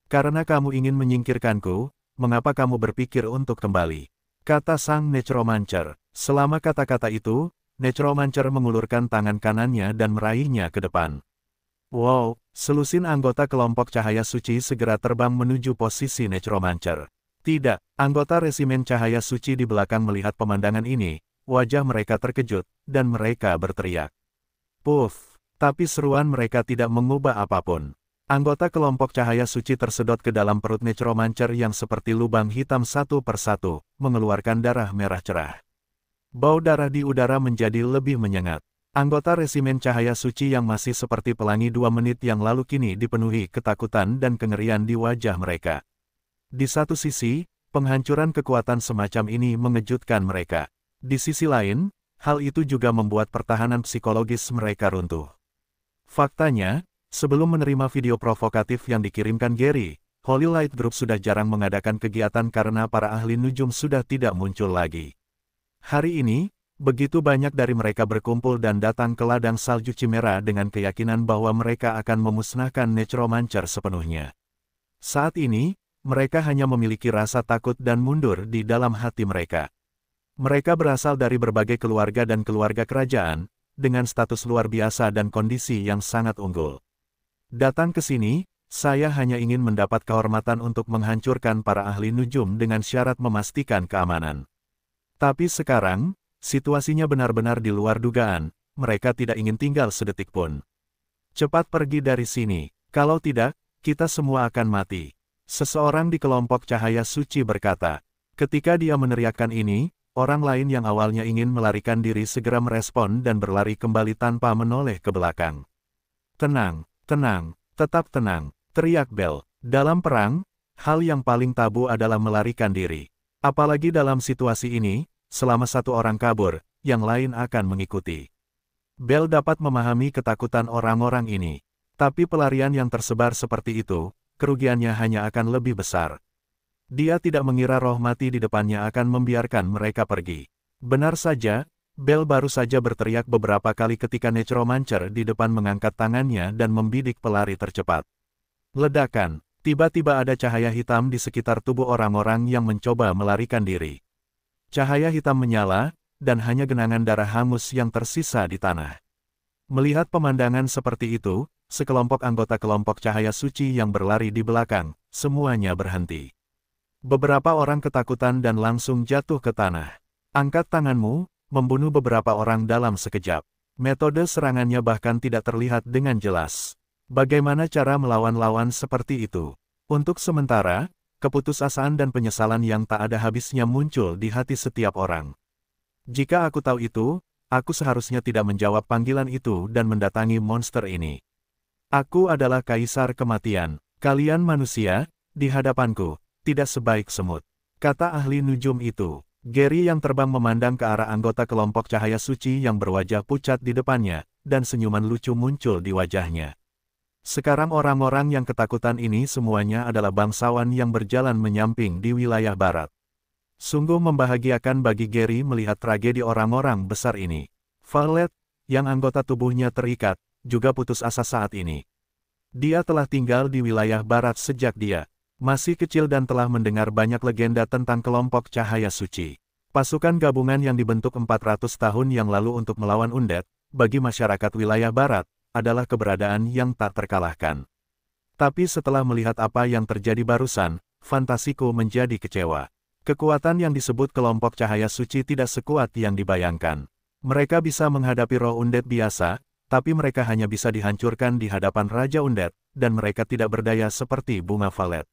Karena kamu ingin menyingkirkanku, mengapa kamu berpikir untuk kembali? Kata sang necromancer. Selama kata-kata itu, necromancer mengulurkan tangan kanannya dan meraihnya ke depan. Wow, selusin anggota kelompok cahaya suci segera terbang menuju posisi Necromancer. Tidak, anggota resimen cahaya suci di belakang melihat pemandangan ini, wajah mereka terkejut, dan mereka berteriak. Puff, tapi seruan mereka tidak mengubah apapun. Anggota kelompok cahaya suci tersedot ke dalam perut Necromancer yang seperti lubang hitam satu persatu, mengeluarkan darah merah cerah. Bau darah di udara menjadi lebih menyengat. Anggota resimen cahaya suci yang masih seperti pelangi dua menit yang lalu kini dipenuhi ketakutan dan kengerian di wajah mereka. Di satu sisi, penghancuran kekuatan semacam ini mengejutkan mereka. Di sisi lain, hal itu juga membuat pertahanan psikologis mereka runtuh. Faktanya, sebelum menerima video provokatif yang dikirimkan Gary, Holy Light Group sudah jarang mengadakan kegiatan karena para ahli nujum sudah tidak muncul lagi. Hari ini, Begitu banyak dari mereka berkumpul dan datang ke ladang salju Cimera dengan keyakinan bahwa mereka akan memusnahkan Necromancer sepenuhnya. Saat ini, mereka hanya memiliki rasa takut dan mundur di dalam hati mereka. Mereka berasal dari berbagai keluarga dan keluarga kerajaan, dengan status luar biasa dan kondisi yang sangat unggul. Datang ke sini, saya hanya ingin mendapat kehormatan untuk menghancurkan para ahli nujum dengan syarat memastikan keamanan. Tapi sekarang, Situasinya benar-benar di luar dugaan, mereka tidak ingin tinggal sedetik pun. Cepat pergi dari sini, kalau tidak, kita semua akan mati. Seseorang di kelompok cahaya suci berkata, ketika dia meneriakkan ini, orang lain yang awalnya ingin melarikan diri segera merespon dan berlari kembali tanpa menoleh ke belakang. Tenang, tenang, tetap tenang, teriak Bel. Dalam perang, hal yang paling tabu adalah melarikan diri. Apalagi dalam situasi ini, Selama satu orang kabur, yang lain akan mengikuti. Bell dapat memahami ketakutan orang-orang ini. Tapi pelarian yang tersebar seperti itu, kerugiannya hanya akan lebih besar. Dia tidak mengira roh mati di depannya akan membiarkan mereka pergi. Benar saja, Bell baru saja berteriak beberapa kali ketika Necromancer di depan mengangkat tangannya dan membidik pelari tercepat. Ledakan, tiba-tiba ada cahaya hitam di sekitar tubuh orang-orang yang mencoba melarikan diri. Cahaya hitam menyala, dan hanya genangan darah hangus yang tersisa di tanah. Melihat pemandangan seperti itu, sekelompok anggota kelompok cahaya suci yang berlari di belakang, semuanya berhenti. Beberapa orang ketakutan dan langsung jatuh ke tanah. Angkat tanganmu, membunuh beberapa orang dalam sekejap. Metode serangannya bahkan tidak terlihat dengan jelas. Bagaimana cara melawan lawan seperti itu? Untuk sementara, keputusasaan dan penyesalan yang tak ada habisnya muncul di hati setiap orang. Jika aku tahu itu, aku seharusnya tidak menjawab panggilan itu dan mendatangi monster ini. Aku adalah kaisar kematian. Kalian manusia, di hadapanku, tidak sebaik semut. Kata ahli nujum itu. Gary yang terbang memandang ke arah anggota kelompok cahaya suci yang berwajah pucat di depannya, dan senyuman lucu muncul di wajahnya. Sekarang orang-orang yang ketakutan ini semuanya adalah bangsawan yang berjalan menyamping di wilayah barat. Sungguh membahagiakan bagi Gary melihat tragedi orang-orang besar ini. Valet, yang anggota tubuhnya terikat, juga putus asa saat ini. Dia telah tinggal di wilayah barat sejak dia masih kecil dan telah mendengar banyak legenda tentang kelompok cahaya suci. Pasukan gabungan yang dibentuk 400 tahun yang lalu untuk melawan undet, bagi masyarakat wilayah barat, adalah keberadaan yang tak terkalahkan. Tapi setelah melihat apa yang terjadi barusan, fantasiku menjadi kecewa. Kekuatan yang disebut kelompok cahaya suci tidak sekuat yang dibayangkan. Mereka bisa menghadapi roh undet biasa, tapi mereka hanya bisa dihancurkan di hadapan Raja Undet, dan mereka tidak berdaya seperti bunga valet.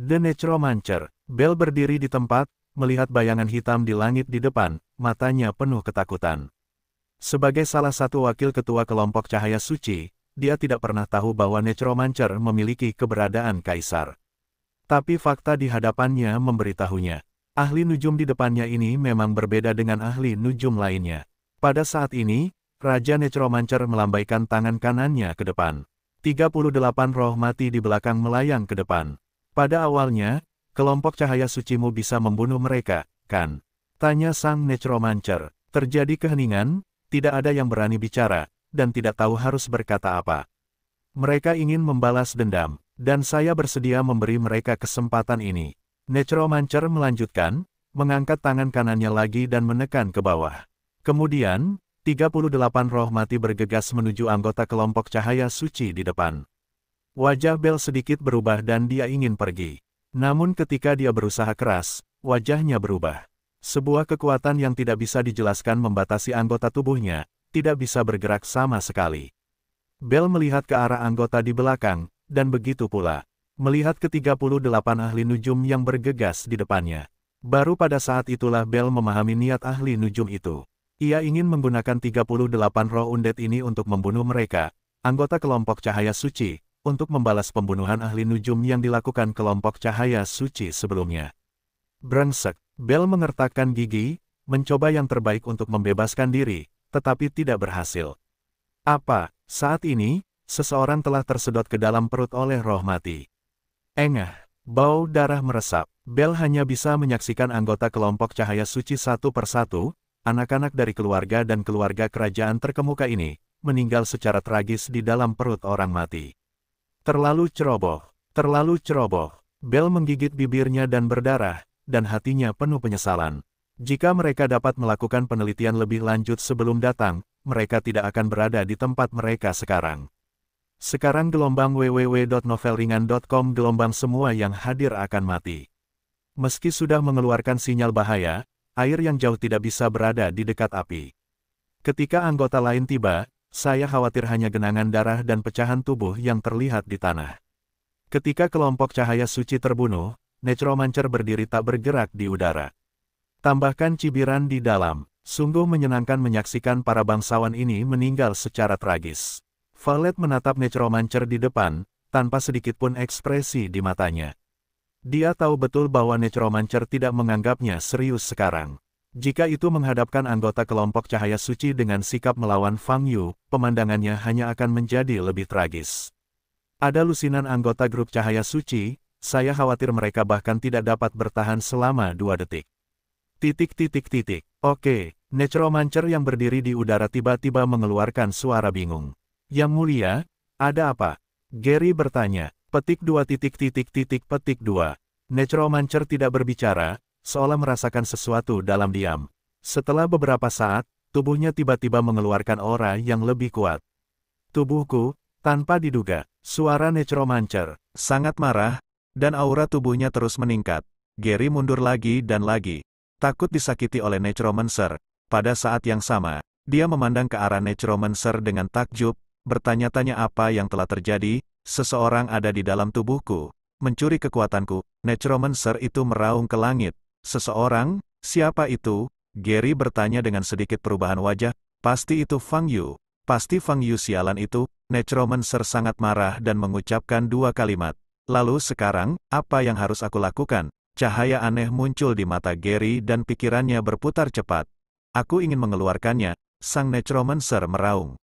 The Necromancer, Bell berdiri di tempat, melihat bayangan hitam di langit di depan, matanya penuh ketakutan. Sebagai salah satu wakil ketua kelompok Cahaya Suci, dia tidak pernah tahu bahwa Necromancer memiliki keberadaan kaisar. Tapi fakta di hadapannya memberitahunya. Ahli nujum di depannya ini memang berbeda dengan ahli nujum lainnya. Pada saat ini, Raja Necromancer melambaikan tangan kanannya ke depan. 38 roh mati di belakang melayang ke depan. Pada awalnya, kelompok cahaya sucimu bisa membunuh mereka, kan? Tanya sang Necromancer. Terjadi keheningan, tidak ada yang berani bicara, dan tidak tahu harus berkata apa. Mereka ingin membalas dendam, dan saya bersedia memberi mereka kesempatan ini. Necromancer melanjutkan, mengangkat tangan kanannya lagi dan menekan ke bawah. Kemudian, 38 roh mati bergegas menuju anggota kelompok cahaya suci di depan. Wajah Bel sedikit berubah dan dia ingin pergi. Namun ketika dia berusaha keras, wajahnya berubah. Sebuah kekuatan yang tidak bisa dijelaskan membatasi anggota tubuhnya, tidak bisa bergerak sama sekali. Bell melihat ke arah anggota di belakang, dan begitu pula. Melihat ke-38 ahli nujum yang bergegas di depannya. Baru pada saat itulah Bell memahami niat ahli nujum itu. Ia ingin menggunakan 38 roh undet ini untuk membunuh mereka, anggota kelompok cahaya suci, untuk membalas pembunuhan ahli nujum yang dilakukan kelompok cahaya suci sebelumnya. Brengsek, Bell mengertakkan gigi, mencoba yang terbaik untuk membebaskan diri, tetapi tidak berhasil. Apa, saat ini, seseorang telah tersedot ke dalam perut oleh roh mati. Engah, bau darah meresap, Bell hanya bisa menyaksikan anggota kelompok cahaya suci satu persatu, anak-anak dari keluarga dan keluarga kerajaan terkemuka ini, meninggal secara tragis di dalam perut orang mati. Terlalu ceroboh, terlalu ceroboh, Bell menggigit bibirnya dan berdarah, dan hatinya penuh penyesalan. Jika mereka dapat melakukan penelitian lebih lanjut sebelum datang, mereka tidak akan berada di tempat mereka sekarang. Sekarang gelombang www.novelringan.com gelombang semua yang hadir akan mati. Meski sudah mengeluarkan sinyal bahaya, air yang jauh tidak bisa berada di dekat api. Ketika anggota lain tiba, saya khawatir hanya genangan darah dan pecahan tubuh yang terlihat di tanah. Ketika kelompok cahaya suci terbunuh, Necromancer berdiri tak bergerak di udara. Tambahkan cibiran di dalam, sungguh menyenangkan menyaksikan para bangsawan ini meninggal secara tragis. Valet menatap Necromancer di depan, tanpa sedikitpun ekspresi di matanya. Dia tahu betul bahwa Necromancer tidak menganggapnya serius sekarang. Jika itu menghadapkan anggota kelompok cahaya suci dengan sikap melawan Fang Yu, pemandangannya hanya akan menjadi lebih tragis. Ada lusinan anggota grup cahaya suci, saya khawatir mereka bahkan tidak dapat bertahan selama dua detik. Titik titik titik. Oke, Necromancer yang berdiri di udara tiba-tiba mengeluarkan suara bingung. Yang mulia, ada apa? Gary bertanya. Petik dua titik titik titik petik dua. Necromancer tidak berbicara, seolah merasakan sesuatu dalam diam. Setelah beberapa saat, tubuhnya tiba-tiba mengeluarkan aura yang lebih kuat. Tubuhku, tanpa diduga, suara Necromancer, sangat marah, dan aura tubuhnya terus meningkat. Gary mundur lagi dan lagi. Takut disakiti oleh Necromancer. Pada saat yang sama, dia memandang ke arah Necromancer dengan takjub, bertanya-tanya apa yang telah terjadi, seseorang ada di dalam tubuhku, mencuri kekuatanku, Necromancer itu meraung ke langit. Seseorang, siapa itu? Gary bertanya dengan sedikit perubahan wajah, pasti itu Fang Yu. Pasti Fang Yu sialan itu, Necromancer sangat marah dan mengucapkan dua kalimat. Lalu sekarang, apa yang harus aku lakukan? Cahaya aneh muncul di mata Gary dan pikirannya berputar cepat. Aku ingin mengeluarkannya, sang necromancer meraung.